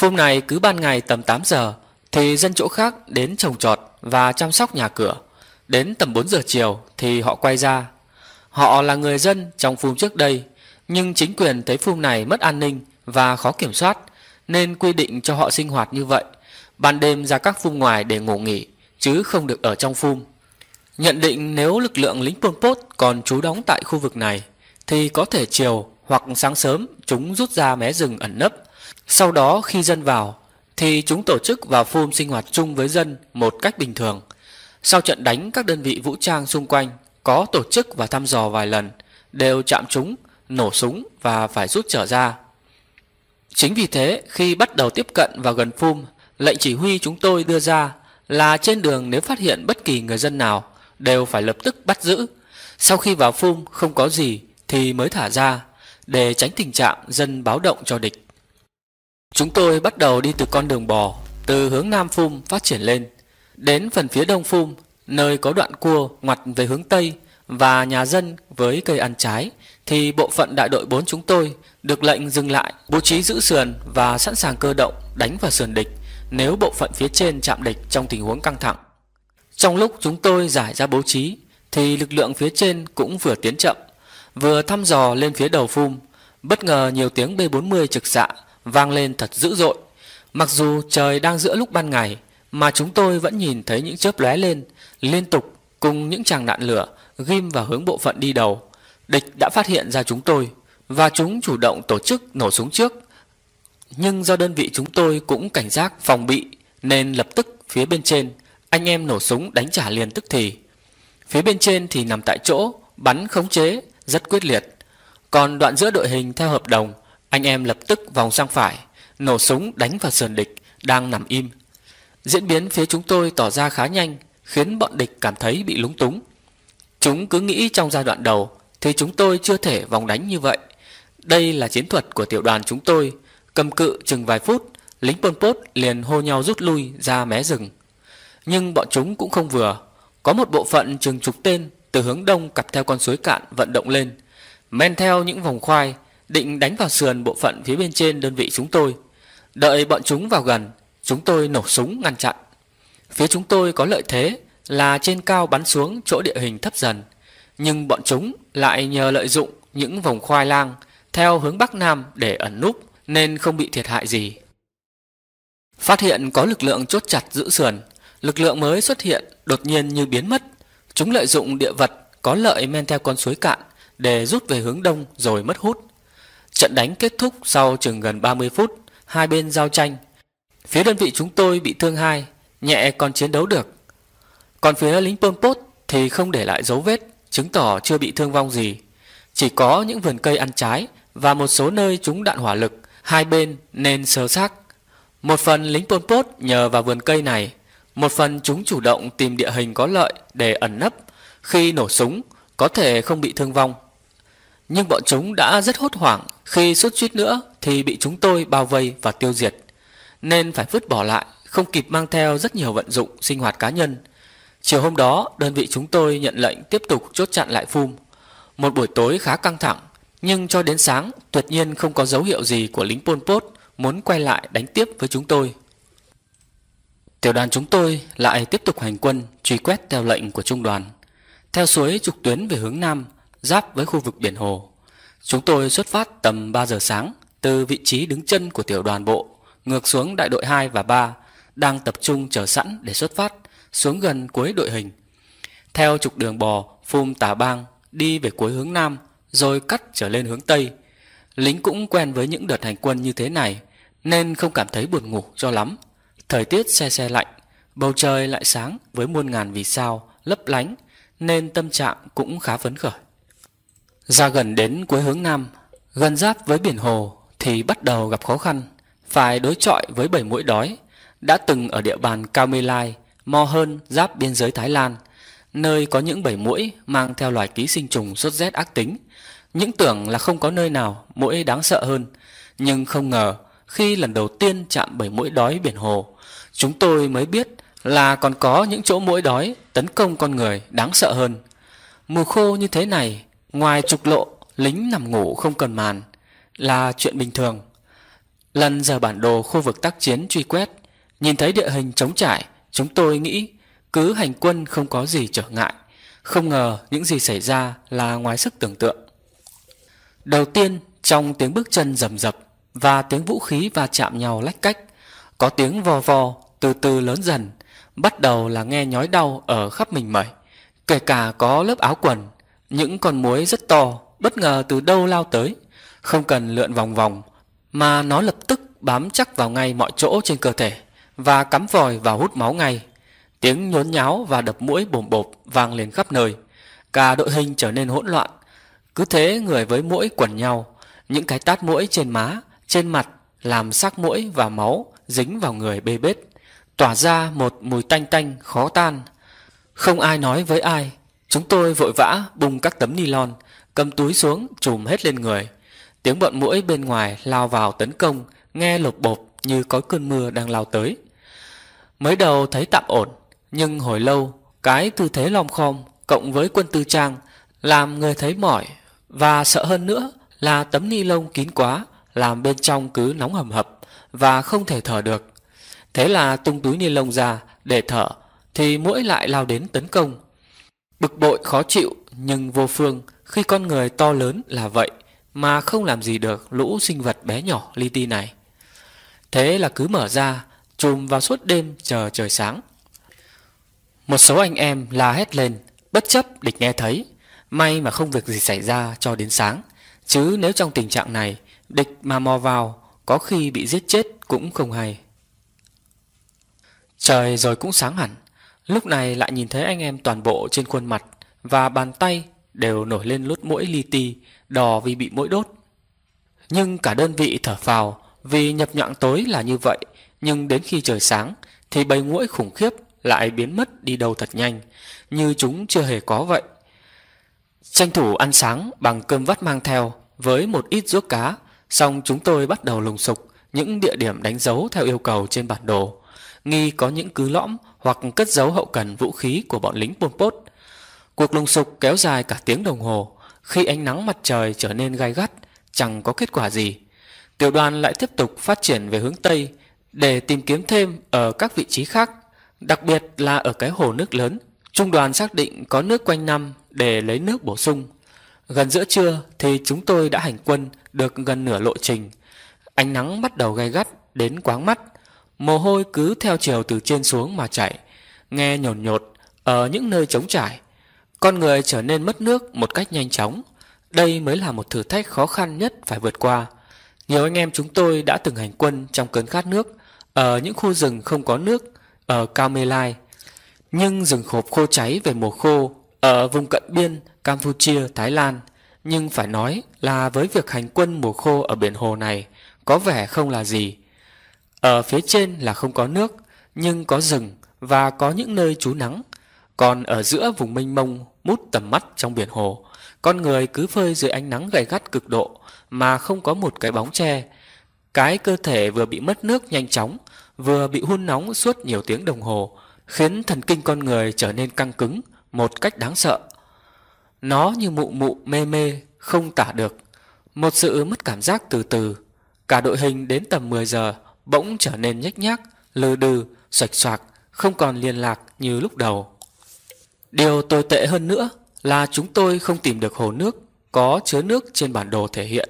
Hôm này cứ ban ngày tầm 8 giờ thì dân chỗ khác đến trồng trọt và chăm sóc nhà cửa. Đến tầm 4 giờ chiều thì họ quay ra. Họ là người dân trong phum trước đây, nhưng chính quyền thấy phum này mất an ninh và khó kiểm soát nên quy định cho họ sinh hoạt như vậy. Ban đêm ra các phum ngoài để ngủ nghỉ chứ không được ở trong phum. Nhận định nếu lực lượng lính Pol Pot còn trú đóng tại khu vực này thì có thể chiều hoặc sáng sớm chúng rút ra mé rừng ẩn nấp sau đó khi dân vào thì chúng tổ chức vào phun sinh hoạt chung với dân một cách bình thường. Sau trận đánh các đơn vị vũ trang xung quanh có tổ chức và thăm dò vài lần, đều chạm chúng, nổ súng và phải rút trở ra. Chính vì thế, khi bắt đầu tiếp cận vào gần phun lệnh chỉ huy chúng tôi đưa ra là trên đường nếu phát hiện bất kỳ người dân nào đều phải lập tức bắt giữ. Sau khi vào phun không có gì thì mới thả ra để tránh tình trạng dân báo động cho địch. Chúng tôi bắt đầu đi từ con đường bò, từ hướng Nam Phum phát triển lên, đến phần phía Đông Phum, nơi có đoạn cua ngoặt về hướng Tây và nhà dân với cây ăn trái, thì bộ phận đại đội 4 chúng tôi được lệnh dừng lại, bố trí giữ sườn và sẵn sàng cơ động đánh vào sườn địch nếu bộ phận phía trên chạm địch trong tình huống căng thẳng. Trong lúc chúng tôi giải ra bố trí, thì lực lượng phía trên cũng vừa tiến chậm, vừa thăm dò lên phía đầu phum. Bất ngờ nhiều tiếng B-40 trực xạ vang lên thật dữ dội. Mặc dù trời đang giữa lúc ban ngày mà chúng tôi vẫn nhìn thấy những chớp lóe lên liên tục cùng những tràng đạn lửa ghim vào hướng bộ phận đi đầu. Địch đã phát hiện ra chúng tôi và chúng chủ động tổ chức nổ súng trước. Nhưng do đơn vị chúng tôi cũng cảnh giác phòng bị nên lập tức phía bên trên anh em nổ súng đánh trả liền tức thì. Phía bên trên thì nằm tại chỗ bắn khống chế rất quyết liệt. Còn đoạn giữa đội hình theo hợp đồng anh em lập tức vòng sang phải, nổ súng đánh vào sườn địch đang nằm im. Diễn biến phía chúng tôi tỏ ra khá nhanh, khiến bọn địch cảm thấy bị lúng túng. Chúng cứ nghĩ trong giai đoạn đầu thì chúng tôi chưa thể vòng đánh như vậy. Đây là chiến thuật của tiểu đoàn chúng tôi, cầm cự chừng vài phút, lính Pol Pot liền hô nhau rút lui ra mé rừng. Nhưng bọn chúng cũng không vừa, có một bộ phận chừng chục tên từ hướng đông cặp theo con suối cạn vận động lên, men theo những vòng khoai định đánh vào sườn bộ phận phía bên trên đơn vị chúng tôi. Đợi bọn chúng vào gần, chúng tôi nổ súng ngăn chặn. Phía chúng tôi có lợi thế là trên cao bắn xuống chỗ địa hình thấp dần, nhưng bọn chúng lại nhờ lợi dụng những vòng khoai lang theo hướng Bắc Nam để ẩn núp nên không bị thiệt hại gì. Phát hiện có lực lượng chốt chặt giữ sườn, lực lượng mới xuất hiện đột nhiên như biến mất. Chúng lợi dụng địa vật có lợi men theo con suối cạn để rút về hướng đông rồi mất hút. Trận đánh kết thúc sau chừng gần 30 phút, hai bên giao tranh. Phía đơn vị chúng tôi bị thương hai, nhẹ còn chiến đấu được. Còn phía lính Pol Pot thì không để lại dấu vết, chứng tỏ chưa bị thương vong gì. Chỉ có những vườn cây ăn trái và một số nơi chúng đạn hỏa lực, hai bên nên sơ xác. Một phần lính Pol Pot nhờ vào vườn cây này, một phần chúng chủ động tìm địa hình có lợi để ẩn nấp, khi nổ súng có thể không bị thương vong nhưng bọn chúng đã rất hốt hoảng khi suốt suýt nữa thì bị chúng tôi bao vây và tiêu diệt nên phải vứt bỏ lại không kịp mang theo rất nhiều vận dụng sinh hoạt cá nhân chiều hôm đó đơn vị chúng tôi nhận lệnh tiếp tục chốt chặn lại phum một buổi tối khá căng thẳng nhưng cho đến sáng tuyệt nhiên không có dấu hiệu gì của lính Pol Pot muốn quay lại đánh tiếp với chúng tôi tiểu đoàn chúng tôi lại tiếp tục hành quân truy quét theo lệnh của trung đoàn theo suối trục tuyến về hướng nam giáp với khu vực biển hồ. Chúng tôi xuất phát tầm 3 giờ sáng từ vị trí đứng chân của tiểu đoàn bộ, ngược xuống đại đội 2 và 3, đang tập trung chờ sẵn để xuất phát xuống gần cuối đội hình. Theo trục đường bò phum tà bang đi về cuối hướng Nam rồi cắt trở lên hướng Tây. Lính cũng quen với những đợt hành quân như thế này nên không cảm thấy buồn ngủ cho lắm. Thời tiết xe xe lạnh, bầu trời lại sáng với muôn ngàn vì sao lấp lánh nên tâm trạng cũng khá phấn khởi. Ra gần đến cuối hướng Nam, gần giáp với biển Hồ thì bắt đầu gặp khó khăn, phải đối chọi với bảy mũi đói, đã từng ở địa bàn Cao My Lai, Mo Hơn giáp biên giới Thái Lan, nơi có những bảy mũi mang theo loài ký sinh trùng sốt rét ác tính. Những tưởng là không có nơi nào mũi đáng sợ hơn, nhưng không ngờ khi lần đầu tiên chạm bảy mũi đói biển Hồ, chúng tôi mới biết là còn có những chỗ mũi đói tấn công con người đáng sợ hơn. Mùa khô như thế này Ngoài trục lộ, lính nằm ngủ không cần màn là chuyện bình thường. Lần giờ bản đồ khu vực tác chiến truy quét, nhìn thấy địa hình trống trải, chúng tôi nghĩ cứ hành quân không có gì trở ngại. Không ngờ những gì xảy ra là ngoài sức tưởng tượng. Đầu tiên, trong tiếng bước chân rầm rập và tiếng vũ khí va chạm nhau lách cách, có tiếng vò vò từ từ lớn dần, bắt đầu là nghe nhói đau ở khắp mình mẩy. Kể cả có lớp áo quần, những con muối rất to, bất ngờ từ đâu lao tới. Không cần lượn vòng vòng, mà nó lập tức bám chắc vào ngay mọi chỗ trên cơ thể và cắm vòi vào hút máu ngay. Tiếng nhốn nháo và đập mũi bồm bộp vang lên khắp nơi. Cả đội hình trở nên hỗn loạn. Cứ thế người với mũi quẩn nhau, những cái tát mũi trên má, trên mặt làm xác mũi và máu dính vào người bê bết, tỏa ra một mùi tanh tanh khó tan. Không ai nói với ai, Chúng tôi vội vã bung các tấm ni lon, cầm túi xuống trùm hết lên người. Tiếng bọn mũi bên ngoài lao vào tấn công, nghe lột bột như có cơn mưa đang lao tới. Mới đầu thấy tạm ổn, nhưng hồi lâu, cái tư thế lom khom cộng với quân tư trang làm người thấy mỏi và sợ hơn nữa là tấm ni lông kín quá làm bên trong cứ nóng hầm hập và không thể thở được. Thế là tung túi ni lông ra để thở thì mũi lại lao đến tấn công. Bực bội khó chịu nhưng vô phương khi con người to lớn là vậy mà không làm gì được lũ sinh vật bé nhỏ li ti này. Thế là cứ mở ra, chùm vào suốt đêm chờ trời sáng. Một số anh em la hét lên, bất chấp địch nghe thấy. May mà không việc gì xảy ra cho đến sáng, chứ nếu trong tình trạng này, địch mà mò vào, có khi bị giết chết cũng không hay. Trời rồi cũng sáng hẳn, Lúc này lại nhìn thấy anh em toàn bộ trên khuôn mặt và bàn tay đều nổi lên lốt mũi li ti, đỏ vì bị mũi đốt. Nhưng cả đơn vị thở phào vì nhập nhặng tối là như vậy, nhưng đến khi trời sáng thì bầy muỗi khủng khiếp lại biến mất đi đâu thật nhanh, như chúng chưa hề có vậy. Tranh thủ ăn sáng bằng cơm vắt mang theo với một ít ruốc cá, xong chúng tôi bắt đầu lùng sục những địa điểm đánh dấu theo yêu cầu trên bản đồ, nghi có những cứ lõm hoặc cất giấu hậu cần vũ khí của bọn lính Pol Pot. Cuộc lùng sục kéo dài cả tiếng đồng hồ, khi ánh nắng mặt trời trở nên gai gắt, chẳng có kết quả gì. Tiểu đoàn lại tiếp tục phát triển về hướng Tây để tìm kiếm thêm ở các vị trí khác, đặc biệt là ở cái hồ nước lớn. Trung đoàn xác định có nước quanh năm để lấy nước bổ sung. Gần giữa trưa thì chúng tôi đã hành quân được gần nửa lộ trình. Ánh nắng bắt đầu gay gắt đến quáng mắt. Mồ hôi cứ theo chiều từ trên xuống mà chảy Nghe nhột nhột Ở những nơi trống trải Con người trở nên mất nước một cách nhanh chóng Đây mới là một thử thách khó khăn nhất phải vượt qua Nhiều anh em chúng tôi đã từng hành quân trong cơn khát nước Ở những khu rừng không có nước Ở Cao Mê Lai Nhưng rừng khộp khô cháy về mùa khô Ở vùng cận biên Campuchia, Thái Lan Nhưng phải nói là với việc hành quân mùa khô ở biển hồ này Có vẻ không là gì ở phía trên là không có nước, nhưng có rừng và có những nơi trú nắng. Còn ở giữa vùng mênh mông mút tầm mắt trong biển hồ, con người cứ phơi dưới ánh nắng gay gắt cực độ mà không có một cái bóng che. Cái cơ thể vừa bị mất nước nhanh chóng, vừa bị hun nóng suốt nhiều tiếng đồng hồ, khiến thần kinh con người trở nên căng cứng một cách đáng sợ. Nó như mụ mụ mê mê, không tả được. Một sự mất cảm giác từ từ. Cả đội hình đến tầm 10 giờ bỗng trở nên nhếch nhác, lừ đừ, sạch xoạc, không còn liên lạc như lúc đầu. Điều tồi tệ hơn nữa là chúng tôi không tìm được hồ nước có chứa nước trên bản đồ thể hiện.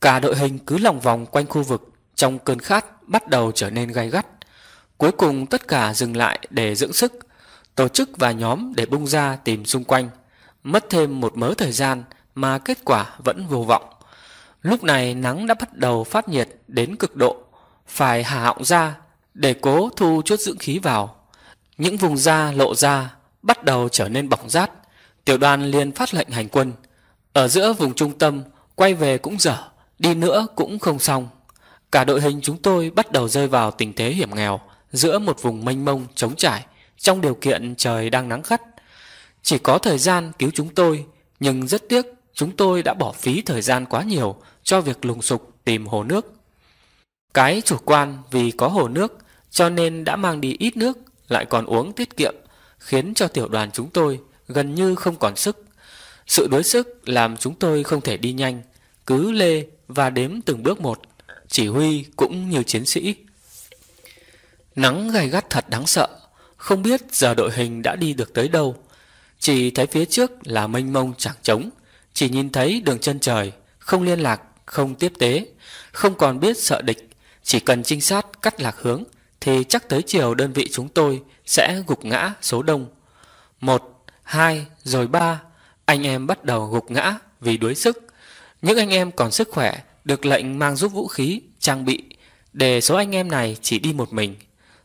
Cả đội hình cứ lòng vòng quanh khu vực trong cơn khát bắt đầu trở nên gay gắt. Cuối cùng tất cả dừng lại để dưỡng sức, tổ chức và nhóm để bung ra tìm xung quanh. Mất thêm một mớ thời gian mà kết quả vẫn vô vọng. Lúc này nắng đã bắt đầu phát nhiệt đến cực độ phải hạ họng ra để cố thu chút dưỡng khí vào. Những vùng da lộ ra bắt đầu trở nên bỏng rát. Tiểu đoàn liền phát lệnh hành quân. Ở giữa vùng trung tâm, quay về cũng dở, đi nữa cũng không xong. Cả đội hình chúng tôi bắt đầu rơi vào tình thế hiểm nghèo giữa một vùng mênh mông trống trải trong điều kiện trời đang nắng khắt. Chỉ có thời gian cứu chúng tôi, nhưng rất tiếc chúng tôi đã bỏ phí thời gian quá nhiều cho việc lùng sục tìm hồ nước. Cái chủ quan vì có hồ nước cho nên đã mang đi ít nước lại còn uống tiết kiệm khiến cho tiểu đoàn chúng tôi gần như không còn sức. Sự đối sức làm chúng tôi không thể đi nhanh, cứ lê và đếm từng bước một, chỉ huy cũng như chiến sĩ. Nắng gay gắt thật đáng sợ, không biết giờ đội hình đã đi được tới đâu. Chỉ thấy phía trước là mênh mông chẳng trống, chỉ nhìn thấy đường chân trời, không liên lạc, không tiếp tế, không còn biết sợ địch chỉ cần trinh sát cắt lạc hướng thì chắc tới chiều đơn vị chúng tôi sẽ gục ngã số đông. Một, hai, rồi ba, anh em bắt đầu gục ngã vì đuối sức. Những anh em còn sức khỏe được lệnh mang giúp vũ khí, trang bị để số anh em này chỉ đi một mình.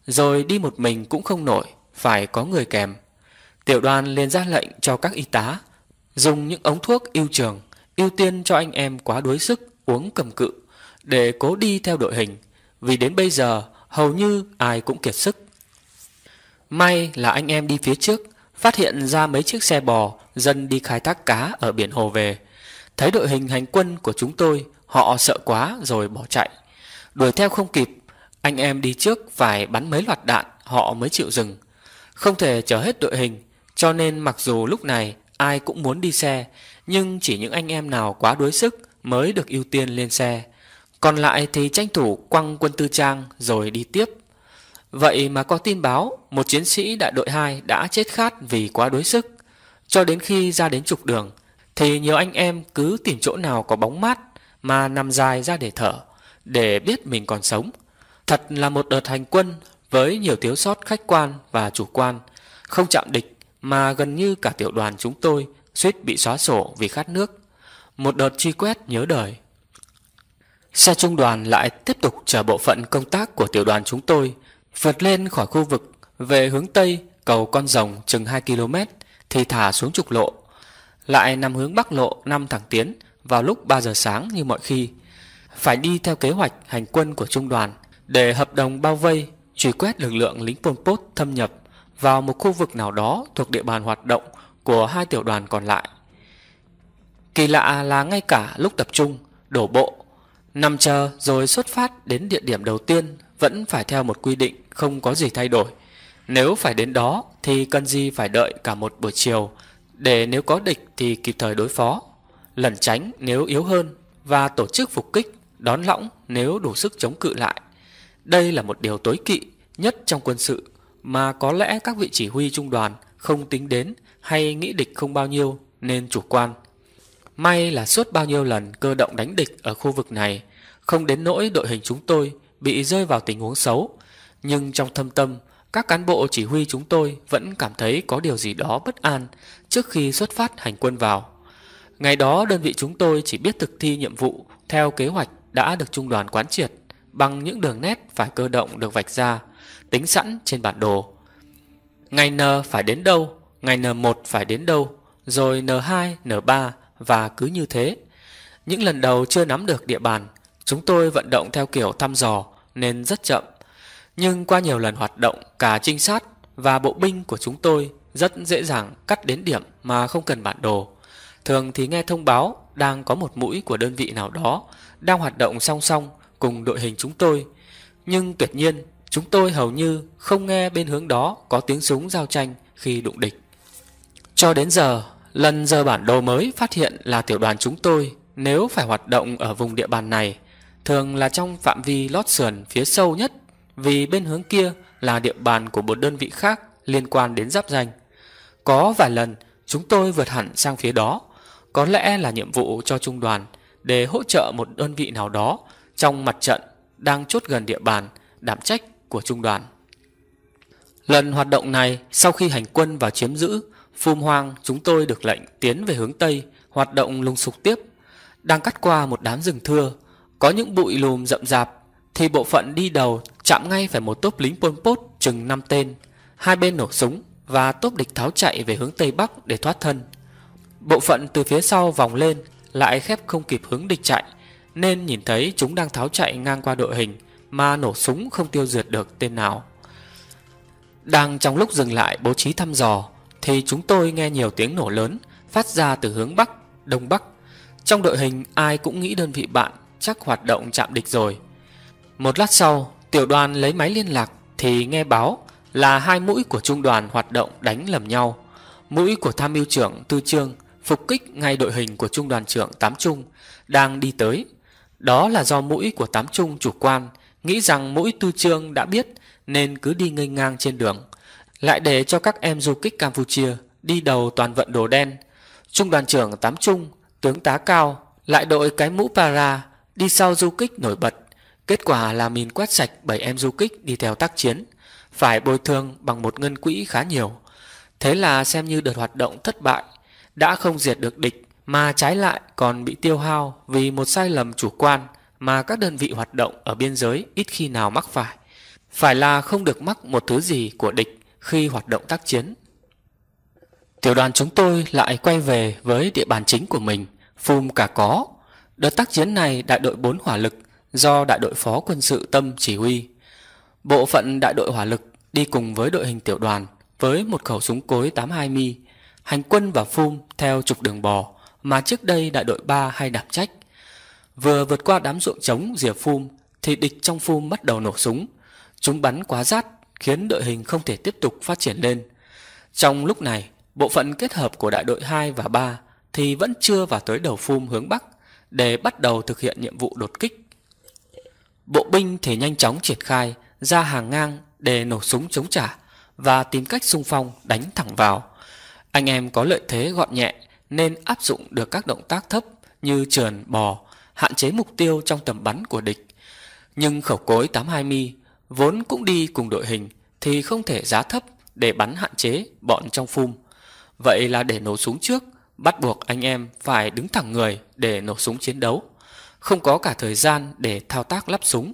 Rồi đi một mình cũng không nổi, phải có người kèm. Tiểu đoàn liền ra lệnh cho các y tá dùng những ống thuốc yêu trường ưu tiên cho anh em quá đuối sức uống cầm cự để cố đi theo đội hình vì đến bây giờ hầu như ai cũng kiệt sức. May là anh em đi phía trước, phát hiện ra mấy chiếc xe bò dân đi khai thác cá ở biển hồ về. Thấy đội hình hành quân của chúng tôi, họ sợ quá rồi bỏ chạy. Đuổi theo không kịp, anh em đi trước phải bắn mấy loạt đạn họ mới chịu dừng. Không thể chở hết đội hình, cho nên mặc dù lúc này ai cũng muốn đi xe, nhưng chỉ những anh em nào quá đuối sức mới được ưu tiên lên xe. Còn lại thì tranh thủ quăng quân tư trang rồi đi tiếp. Vậy mà có tin báo một chiến sĩ đại đội 2 đã chết khát vì quá đối sức. Cho đến khi ra đến trục đường thì nhiều anh em cứ tìm chỗ nào có bóng mát mà nằm dài ra để thở, để biết mình còn sống. Thật là một đợt hành quân với nhiều thiếu sót khách quan và chủ quan, không chạm địch mà gần như cả tiểu đoàn chúng tôi suýt bị xóa sổ vì khát nước. Một đợt truy quét nhớ đời. Xe trung đoàn lại tiếp tục chờ bộ phận công tác của tiểu đoàn chúng tôi vượt lên khỏi khu vực về hướng Tây cầu Con Rồng chừng 2 km thì thả xuống trục lộ. Lại nằm hướng Bắc lộ năm thẳng tiến vào lúc 3 giờ sáng như mọi khi. Phải đi theo kế hoạch hành quân của trung đoàn để hợp đồng bao vây, truy quét lực lượng lính Pol Pot thâm nhập vào một khu vực nào đó thuộc địa bàn hoạt động của hai tiểu đoàn còn lại. Kỳ lạ là ngay cả lúc tập trung, đổ bộ Nằm chờ rồi xuất phát đến địa điểm đầu tiên vẫn phải theo một quy định không có gì thay đổi. Nếu phải đến đó thì cần gì phải đợi cả một buổi chiều để nếu có địch thì kịp thời đối phó, lẩn tránh nếu yếu hơn và tổ chức phục kích, đón lõng nếu đủ sức chống cự lại. Đây là một điều tối kỵ nhất trong quân sự mà có lẽ các vị chỉ huy trung đoàn không tính đến hay nghĩ địch không bao nhiêu nên chủ quan. May là suốt bao nhiêu lần cơ động đánh địch ở khu vực này không đến nỗi đội hình chúng tôi bị rơi vào tình huống xấu, nhưng trong thâm tâm, các cán bộ chỉ huy chúng tôi vẫn cảm thấy có điều gì đó bất an trước khi xuất phát hành quân vào. Ngày đó đơn vị chúng tôi chỉ biết thực thi nhiệm vụ theo kế hoạch đã được trung đoàn quán triệt bằng những đường nét phải cơ động được vạch ra, tính sẵn trên bản đồ. Ngày N phải đến đâu, ngày N1 phải đến đâu, rồi N2, N3 và cứ như thế. Những lần đầu chưa nắm được địa bàn, Chúng tôi vận động theo kiểu thăm dò nên rất chậm. Nhưng qua nhiều lần hoạt động, cả trinh sát và bộ binh của chúng tôi rất dễ dàng cắt đến điểm mà không cần bản đồ. Thường thì nghe thông báo đang có một mũi của đơn vị nào đó đang hoạt động song song cùng đội hình chúng tôi. Nhưng tuyệt nhiên, chúng tôi hầu như không nghe bên hướng đó có tiếng súng giao tranh khi đụng địch. Cho đến giờ, lần giờ bản đồ mới phát hiện là tiểu đoàn chúng tôi nếu phải hoạt động ở vùng địa bàn này thường là trong phạm vi lót sườn phía sâu nhất vì bên hướng kia là địa bàn của một đơn vị khác liên quan đến giáp danh. Có vài lần chúng tôi vượt hẳn sang phía đó, có lẽ là nhiệm vụ cho trung đoàn để hỗ trợ một đơn vị nào đó trong mặt trận đang chốt gần địa bàn đảm trách của trung đoàn. Lần hoạt động này sau khi hành quân và chiếm giữ, phum hoang chúng tôi được lệnh tiến về hướng Tây hoạt động lùng sục tiếp. Đang cắt qua một đám rừng thưa, có những bụi lùm rậm rạp Thì bộ phận đi đầu chạm ngay phải một tốp lính Pol Pot chừng 5 tên Hai bên nổ súng và tốp địch tháo chạy về hướng Tây Bắc để thoát thân Bộ phận từ phía sau vòng lên lại khép không kịp hướng địch chạy Nên nhìn thấy chúng đang tháo chạy ngang qua đội hình Mà nổ súng không tiêu diệt được tên nào Đang trong lúc dừng lại bố trí thăm dò Thì chúng tôi nghe nhiều tiếng nổ lớn Phát ra từ hướng Bắc, Đông Bắc Trong đội hình ai cũng nghĩ đơn vị bạn chắc hoạt động chạm địch rồi. Một lát sau, tiểu đoàn lấy máy liên lạc thì nghe báo là hai mũi của trung đoàn hoạt động đánh lầm nhau. Mũi của tham mưu trưởng Tư Trương phục kích ngay đội hình của trung đoàn trưởng Tám Trung đang đi tới. Đó là do mũi của Tám Trung chủ quan, nghĩ rằng mũi Tư Trương đã biết nên cứ đi ngây ngang trên đường, lại để cho các em du kích Campuchia đi đầu toàn vận đồ đen. Trung đoàn trưởng Tám Trung, tướng tá cao, lại đội cái mũ para đi sau du kích nổi bật. Kết quả là mình quét sạch 7 em du kích đi theo tác chiến, phải bồi thường bằng một ngân quỹ khá nhiều. Thế là xem như đợt hoạt động thất bại, đã không diệt được địch mà trái lại còn bị tiêu hao vì một sai lầm chủ quan mà các đơn vị hoạt động ở biên giới ít khi nào mắc phải. Phải là không được mắc một thứ gì của địch khi hoạt động tác chiến. Tiểu đoàn chúng tôi lại quay về với địa bàn chính của mình, phum cả có Đợt tác chiến này đại đội 4 hỏa lực do đại đội phó quân sự Tâm chỉ huy. Bộ phận đại đội hỏa lực đi cùng với đội hình tiểu đoàn với một khẩu súng cối 82 mi, hành quân và phun theo trục đường bò mà trước đây đại đội 3 hay đạp trách. Vừa vượt qua đám ruộng trống rìa phun thì địch trong phun bắt đầu nổ súng. Chúng bắn quá rát khiến đội hình không thể tiếp tục phát triển lên. Trong lúc này, bộ phận kết hợp của đại đội 2 và 3 thì vẫn chưa vào tới đầu phun hướng Bắc để bắt đầu thực hiện nhiệm vụ đột kích. Bộ binh thì nhanh chóng triển khai ra hàng ngang để nổ súng chống trả và tìm cách xung phong đánh thẳng vào. Anh em có lợi thế gọn nhẹ nên áp dụng được các động tác thấp như trườn, bò, hạn chế mục tiêu trong tầm bắn của địch. Nhưng khẩu cối mi vốn cũng đi cùng đội hình thì không thể giá thấp để bắn hạn chế bọn trong phum. Vậy là để nổ súng trước – bắt buộc anh em phải đứng thẳng người để nổ súng chiến đấu. Không có cả thời gian để thao tác lắp súng,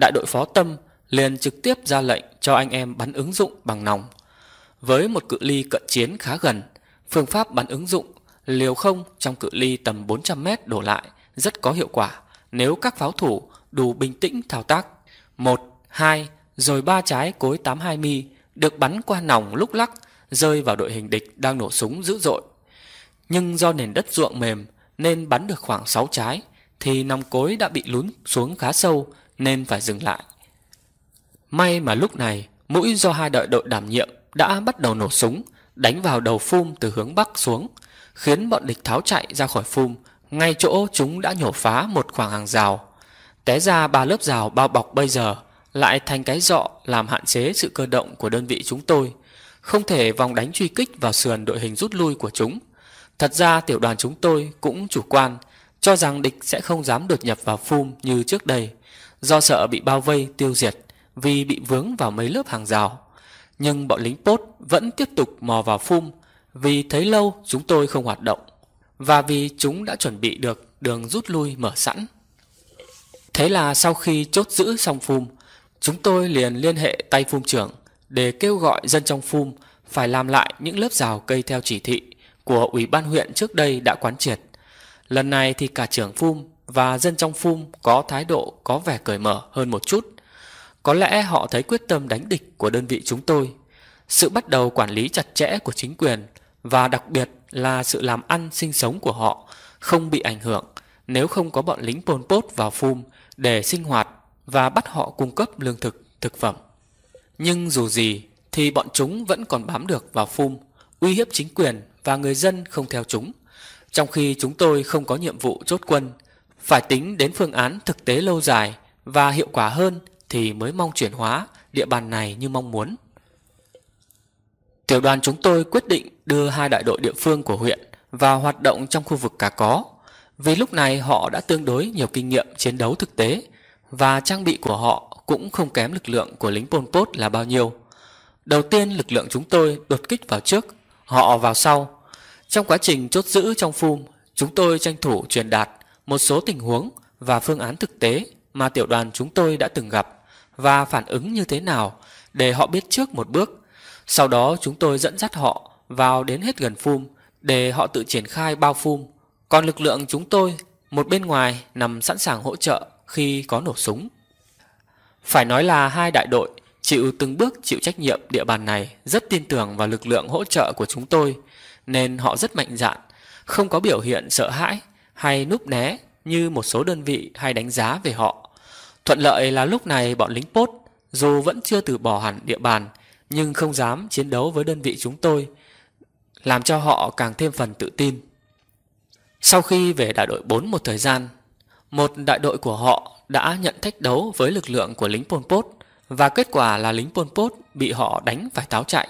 đại đội phó tâm liền trực tiếp ra lệnh cho anh em bắn ứng dụng bằng nòng. Với một cự ly cận chiến khá gần, phương pháp bắn ứng dụng liều không trong cự ly tầm 400m đổ lại rất có hiệu quả nếu các pháo thủ đủ bình tĩnh thao tác. 1, 2, rồi ba trái cối 82 mi được bắn qua nòng lúc lắc rơi vào đội hình địch đang nổ súng dữ dội nhưng do nền đất ruộng mềm nên bắn được khoảng 6 trái thì nòng cối đã bị lún xuống khá sâu nên phải dừng lại. May mà lúc này mũi do hai đội đội đảm nhiệm đã bắt đầu nổ súng đánh vào đầu phum từ hướng bắc xuống khiến bọn địch tháo chạy ra khỏi phum ngay chỗ chúng đã nhổ phá một khoảng hàng rào. Té ra ba lớp rào bao bọc bây giờ lại thành cái dọ làm hạn chế sự cơ động của đơn vị chúng tôi không thể vòng đánh truy kích vào sườn đội hình rút lui của chúng Thật ra tiểu đoàn chúng tôi cũng chủ quan, cho rằng địch sẽ không dám đột nhập vào phum như trước đây, do sợ bị bao vây tiêu diệt vì bị vướng vào mấy lớp hàng rào. Nhưng bọn lính Pốt vẫn tiếp tục mò vào phum vì thấy lâu chúng tôi không hoạt động và vì chúng đã chuẩn bị được đường rút lui mở sẵn. Thế là sau khi chốt giữ xong phum, chúng tôi liền liên hệ tay phum trưởng để kêu gọi dân trong phum phải làm lại những lớp rào cây theo chỉ thị của Ủy ban huyện trước đây đã quán triệt. Lần này thì cả trưởng phum và dân trong phum có thái độ có vẻ cởi mở hơn một chút. Có lẽ họ thấy quyết tâm đánh địch của đơn vị chúng tôi, sự bắt đầu quản lý chặt chẽ của chính quyền và đặc biệt là sự làm ăn sinh sống của họ không bị ảnh hưởng nếu không có bọn lính Pol Pot vào phum để sinh hoạt và bắt họ cung cấp lương thực, thực phẩm. Nhưng dù gì thì bọn chúng vẫn còn bám được vào phum, uy hiếp chính quyền và người dân không theo chúng, trong khi chúng tôi không có nhiệm vụ chốt quân, phải tính đến phương án thực tế lâu dài và hiệu quả hơn thì mới mong chuyển hóa địa bàn này như mong muốn. Tiểu đoàn chúng tôi quyết định đưa hai đại đội địa phương của huyện vào hoạt động trong khu vực cả có, vì lúc này họ đã tương đối nhiều kinh nghiệm chiến đấu thực tế và trang bị của họ cũng không kém lực lượng của lính Pol Pot là bao nhiêu. Đầu tiên lực lượng chúng tôi đột kích vào trước Họ vào sau Trong quá trình chốt giữ trong phum Chúng tôi tranh thủ truyền đạt Một số tình huống và phương án thực tế Mà tiểu đoàn chúng tôi đã từng gặp Và phản ứng như thế nào Để họ biết trước một bước Sau đó chúng tôi dẫn dắt họ Vào đến hết gần phum Để họ tự triển khai bao phum Còn lực lượng chúng tôi Một bên ngoài nằm sẵn sàng hỗ trợ Khi có nổ súng Phải nói là hai đại đội chịu từng bước chịu trách nhiệm địa bàn này rất tin tưởng vào lực lượng hỗ trợ của chúng tôi nên họ rất mạnh dạn, không có biểu hiện sợ hãi hay núp né như một số đơn vị hay đánh giá về họ. Thuận lợi là lúc này bọn lính Pốt dù vẫn chưa từ bỏ hẳn địa bàn nhưng không dám chiến đấu với đơn vị chúng tôi, làm cho họ càng thêm phần tự tin. Sau khi về đại đội 4 một thời gian, một đại đội của họ đã nhận thách đấu với lực lượng của lính Pol Pot và kết quả là lính Pol Pot bị họ đánh phải táo chạy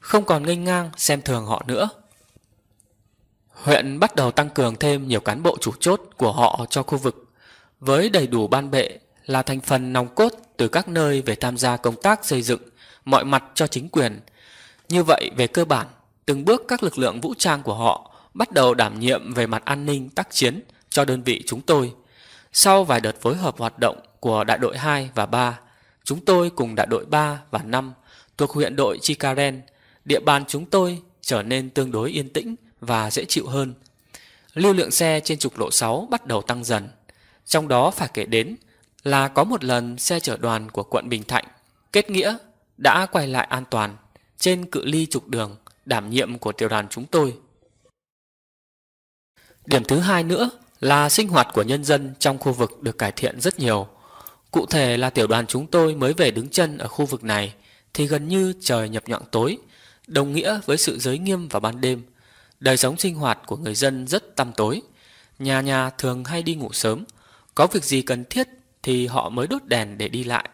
Không còn nghênh ngang xem thường họ nữa Huyện bắt đầu tăng cường thêm nhiều cán bộ chủ chốt của họ cho khu vực Với đầy đủ ban bệ là thành phần nòng cốt từ các nơi về tham gia công tác xây dựng mọi mặt cho chính quyền Như vậy về cơ bản Từng bước các lực lượng vũ trang của họ bắt đầu đảm nhiệm về mặt an ninh tác chiến cho đơn vị chúng tôi. Sau vài đợt phối hợp hoạt động của đại đội 2 và 3, Chúng tôi cùng đại đội 3 và 5 thuộc huyện đội Chikaren, địa bàn chúng tôi trở nên tương đối yên tĩnh và dễ chịu hơn. Lưu lượng xe trên trục lộ 6 bắt đầu tăng dần. Trong đó phải kể đến là có một lần xe chở đoàn của quận Bình Thạnh, kết nghĩa, đã quay lại an toàn trên cự ly trục đường đảm nhiệm của tiểu đoàn chúng tôi. Điểm thứ hai nữa là sinh hoạt của nhân dân trong khu vực được cải thiện rất nhiều – Cụ thể là tiểu đoàn chúng tôi mới về đứng chân ở khu vực này thì gần như trời nhập nhọn tối, đồng nghĩa với sự giới nghiêm vào ban đêm. Đời sống sinh hoạt của người dân rất tăm tối. Nhà nhà thường hay đi ngủ sớm, có việc gì cần thiết thì họ mới đốt đèn để đi lại.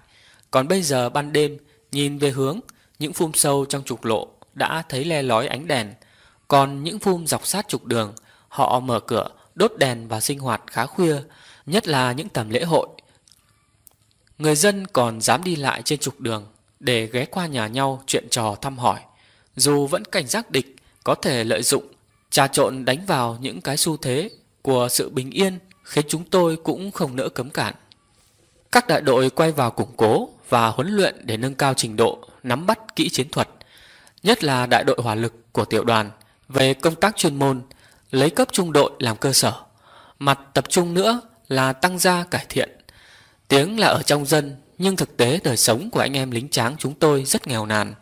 Còn bây giờ ban đêm, nhìn về hướng, những phum sâu trong trục lộ đã thấy le lói ánh đèn. Còn những phum dọc sát trục đường, họ mở cửa, đốt đèn và sinh hoạt khá khuya, nhất là những tầm lễ hội. Người dân còn dám đi lại trên trục đường để ghé qua nhà nhau chuyện trò thăm hỏi, dù vẫn cảnh giác địch có thể lợi dụng trà trộn đánh vào những cái xu thế của sự bình yên khiến chúng tôi cũng không nỡ cấm cản. Các đại đội quay vào củng cố và huấn luyện để nâng cao trình độ nắm bắt kỹ chiến thuật, nhất là đại đội hỏa lực của tiểu đoàn về công tác chuyên môn, lấy cấp trung đội làm cơ sở. Mặt tập trung nữa là tăng gia cải thiện Tiếng là ở trong dân, nhưng thực tế đời sống của anh em lính tráng chúng tôi rất nghèo nàn.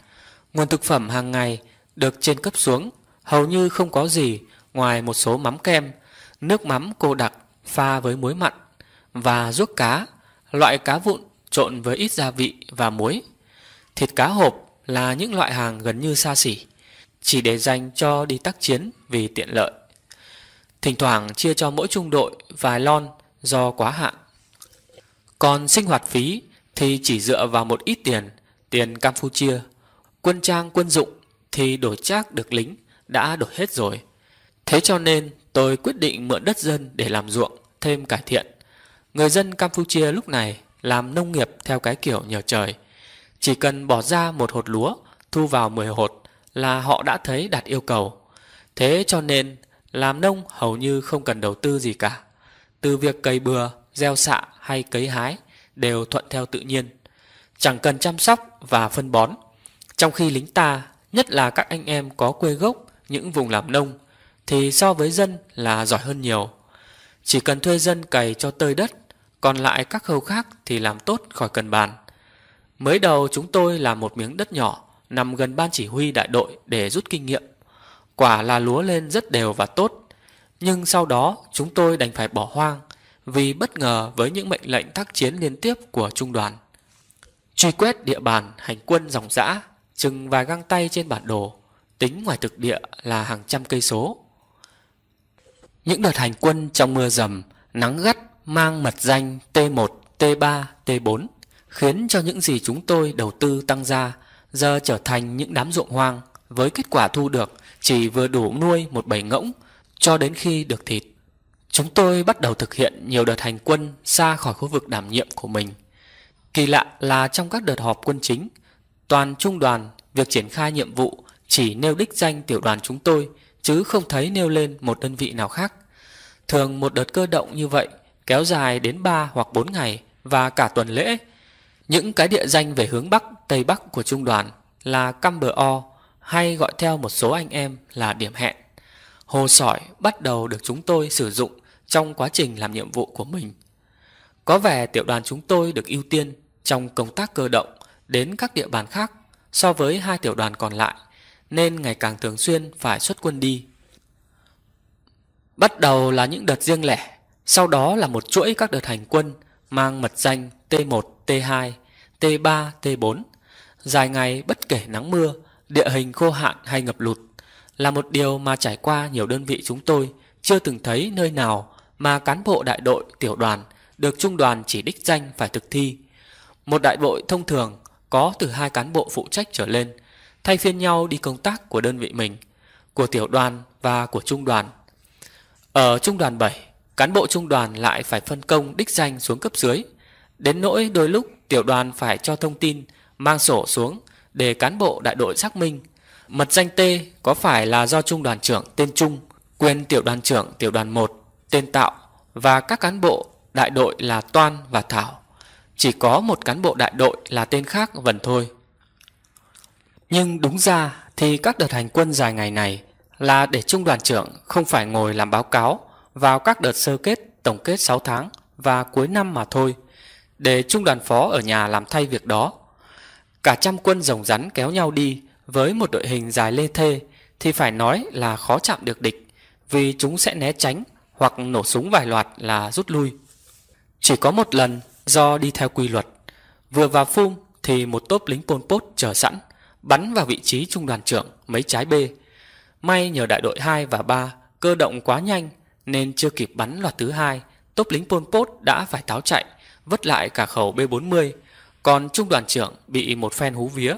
Nguồn thực phẩm hàng ngày được trên cấp xuống, hầu như không có gì ngoài một số mắm kem, nước mắm cô đặc pha với muối mặn và ruốc cá, loại cá vụn trộn với ít gia vị và muối. Thịt cá hộp là những loại hàng gần như xa xỉ, chỉ để dành cho đi tác chiến vì tiện lợi. Thỉnh thoảng chia cho mỗi trung đội vài lon do quá hạn. Còn sinh hoạt phí thì chỉ dựa vào một ít tiền, tiền Campuchia. Quân trang quân dụng thì đổi trác được lính đã đổi hết rồi. Thế cho nên tôi quyết định mượn đất dân để làm ruộng, thêm cải thiện. Người dân Campuchia lúc này làm nông nghiệp theo cái kiểu nhờ trời. Chỉ cần bỏ ra một hột lúa, thu vào 10 hột là họ đã thấy đạt yêu cầu. Thế cho nên làm nông hầu như không cần đầu tư gì cả. Từ việc cày bừa, gieo xạ hay cấy hái đều thuận theo tự nhiên, chẳng cần chăm sóc và phân bón. Trong khi lính ta, nhất là các anh em có quê gốc những vùng làm nông, thì so với dân là giỏi hơn nhiều. Chỉ cần thuê dân cày cho tơi đất, còn lại các khâu khác thì làm tốt khỏi cần bàn. Mới đầu chúng tôi làm một miếng đất nhỏ nằm gần ban chỉ huy đại đội để rút kinh nghiệm. Quả là lúa lên rất đều và tốt, nhưng sau đó chúng tôi đành phải bỏ hoang vì bất ngờ với những mệnh lệnh tác chiến liên tiếp của trung đoàn. Truy quét địa bàn hành quân dòng dã, chừng vài găng tay trên bản đồ, tính ngoài thực địa là hàng trăm cây số. Những đợt hành quân trong mưa rầm, nắng gắt mang mật danh T1, T3, T4 khiến cho những gì chúng tôi đầu tư tăng ra giờ trở thành những đám ruộng hoang với kết quả thu được chỉ vừa đủ nuôi một bầy ngỗng cho đến khi được thịt. Chúng tôi bắt đầu thực hiện nhiều đợt hành quân xa khỏi khu vực đảm nhiệm của mình. Kỳ lạ là trong các đợt họp quân chính, toàn trung đoàn việc triển khai nhiệm vụ chỉ nêu đích danh tiểu đoàn chúng tôi chứ không thấy nêu lên một đơn vị nào khác. Thường một đợt cơ động như vậy kéo dài đến 3 hoặc 4 ngày và cả tuần lễ. Những cái địa danh về hướng Bắc, Tây Bắc của trung đoàn là Camber hay gọi theo một số anh em là điểm hẹn. Hồ sỏi bắt đầu được chúng tôi sử dụng trong quá trình làm nhiệm vụ của mình. Có vẻ tiểu đoàn chúng tôi được ưu tiên trong công tác cơ động đến các địa bàn khác so với hai tiểu đoàn còn lại nên ngày càng thường xuyên phải xuất quân đi. Bắt đầu là những đợt riêng lẻ, sau đó là một chuỗi các đợt hành quân mang mật danh T1, T2, T3, T4, dài ngày bất kể nắng mưa, địa hình khô hạn hay ngập lụt, là một điều mà trải qua nhiều đơn vị chúng tôi chưa từng thấy nơi nào mà cán bộ đại đội tiểu đoàn được trung đoàn chỉ đích danh phải thực thi. Một đại đội thông thường có từ hai cán bộ phụ trách trở lên, thay phiên nhau đi công tác của đơn vị mình, của tiểu đoàn và của trung đoàn. Ở trung đoàn 7, cán bộ trung đoàn lại phải phân công đích danh xuống cấp dưới. Đến nỗi đôi lúc tiểu đoàn phải cho thông tin mang sổ xuống để cán bộ đại đội xác minh. Mật danh T có phải là do trung đoàn trưởng tên Trung, quyền tiểu đoàn trưởng tiểu đoàn 1 tên Tạo và các cán bộ đại đội là Toan và Thảo. Chỉ có một cán bộ đại đội là tên khác Vân thôi. Nhưng đúng ra thì các đợt hành quân dài ngày này là để trung đoàn trưởng không phải ngồi làm báo cáo vào các đợt sơ kết tổng kết 6 tháng và cuối năm mà thôi, để trung đoàn phó ở nhà làm thay việc đó. Cả trăm quân rồng rắn kéo nhau đi với một đội hình dài lê thê thì phải nói là khó chạm được địch vì chúng sẽ né tránh hoặc nổ súng vài loạt là rút lui. Chỉ có một lần do đi theo quy luật, vừa vào phun thì một tốp lính Pol Pot chờ sẵn, bắn vào vị trí trung đoàn trưởng mấy trái b. May nhờ đại đội 2 và 3 cơ động quá nhanh nên chưa kịp bắn loạt thứ hai, tốp lính Pol Pot đã phải tháo chạy, vứt lại cả khẩu B40, còn trung đoàn trưởng bị một phen hú vía.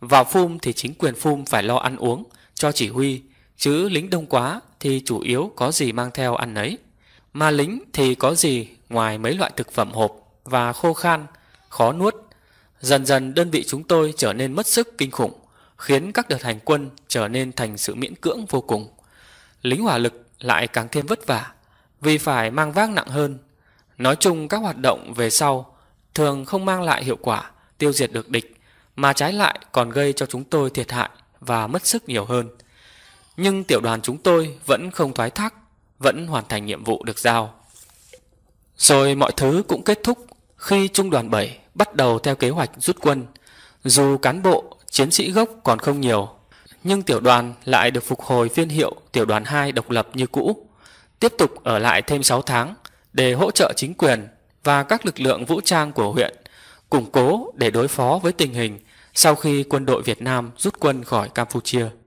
Vào phun thì chính quyền phun phải lo ăn uống cho chỉ huy, chứ lính đông quá thì chủ yếu có gì mang theo ăn ấy. Mà lính thì có gì ngoài mấy loại thực phẩm hộp và khô khan, khó nuốt. Dần dần đơn vị chúng tôi trở nên mất sức kinh khủng, khiến các đợt hành quân trở nên thành sự miễn cưỡng vô cùng. Lính hỏa lực lại càng thêm vất vả, vì phải mang vác nặng hơn. Nói chung các hoạt động về sau thường không mang lại hiệu quả tiêu diệt được địch, mà trái lại còn gây cho chúng tôi thiệt hại và mất sức nhiều hơn nhưng tiểu đoàn chúng tôi vẫn không thoái thác, vẫn hoàn thành nhiệm vụ được giao. Rồi mọi thứ cũng kết thúc khi Trung đoàn 7 bắt đầu theo kế hoạch rút quân. Dù cán bộ, chiến sĩ gốc còn không nhiều, nhưng tiểu đoàn lại được phục hồi phiên hiệu tiểu đoàn 2 độc lập như cũ, tiếp tục ở lại thêm 6 tháng để hỗ trợ chính quyền và các lực lượng vũ trang của huyện, củng cố để đối phó với tình hình sau khi quân đội Việt Nam rút quân khỏi Campuchia.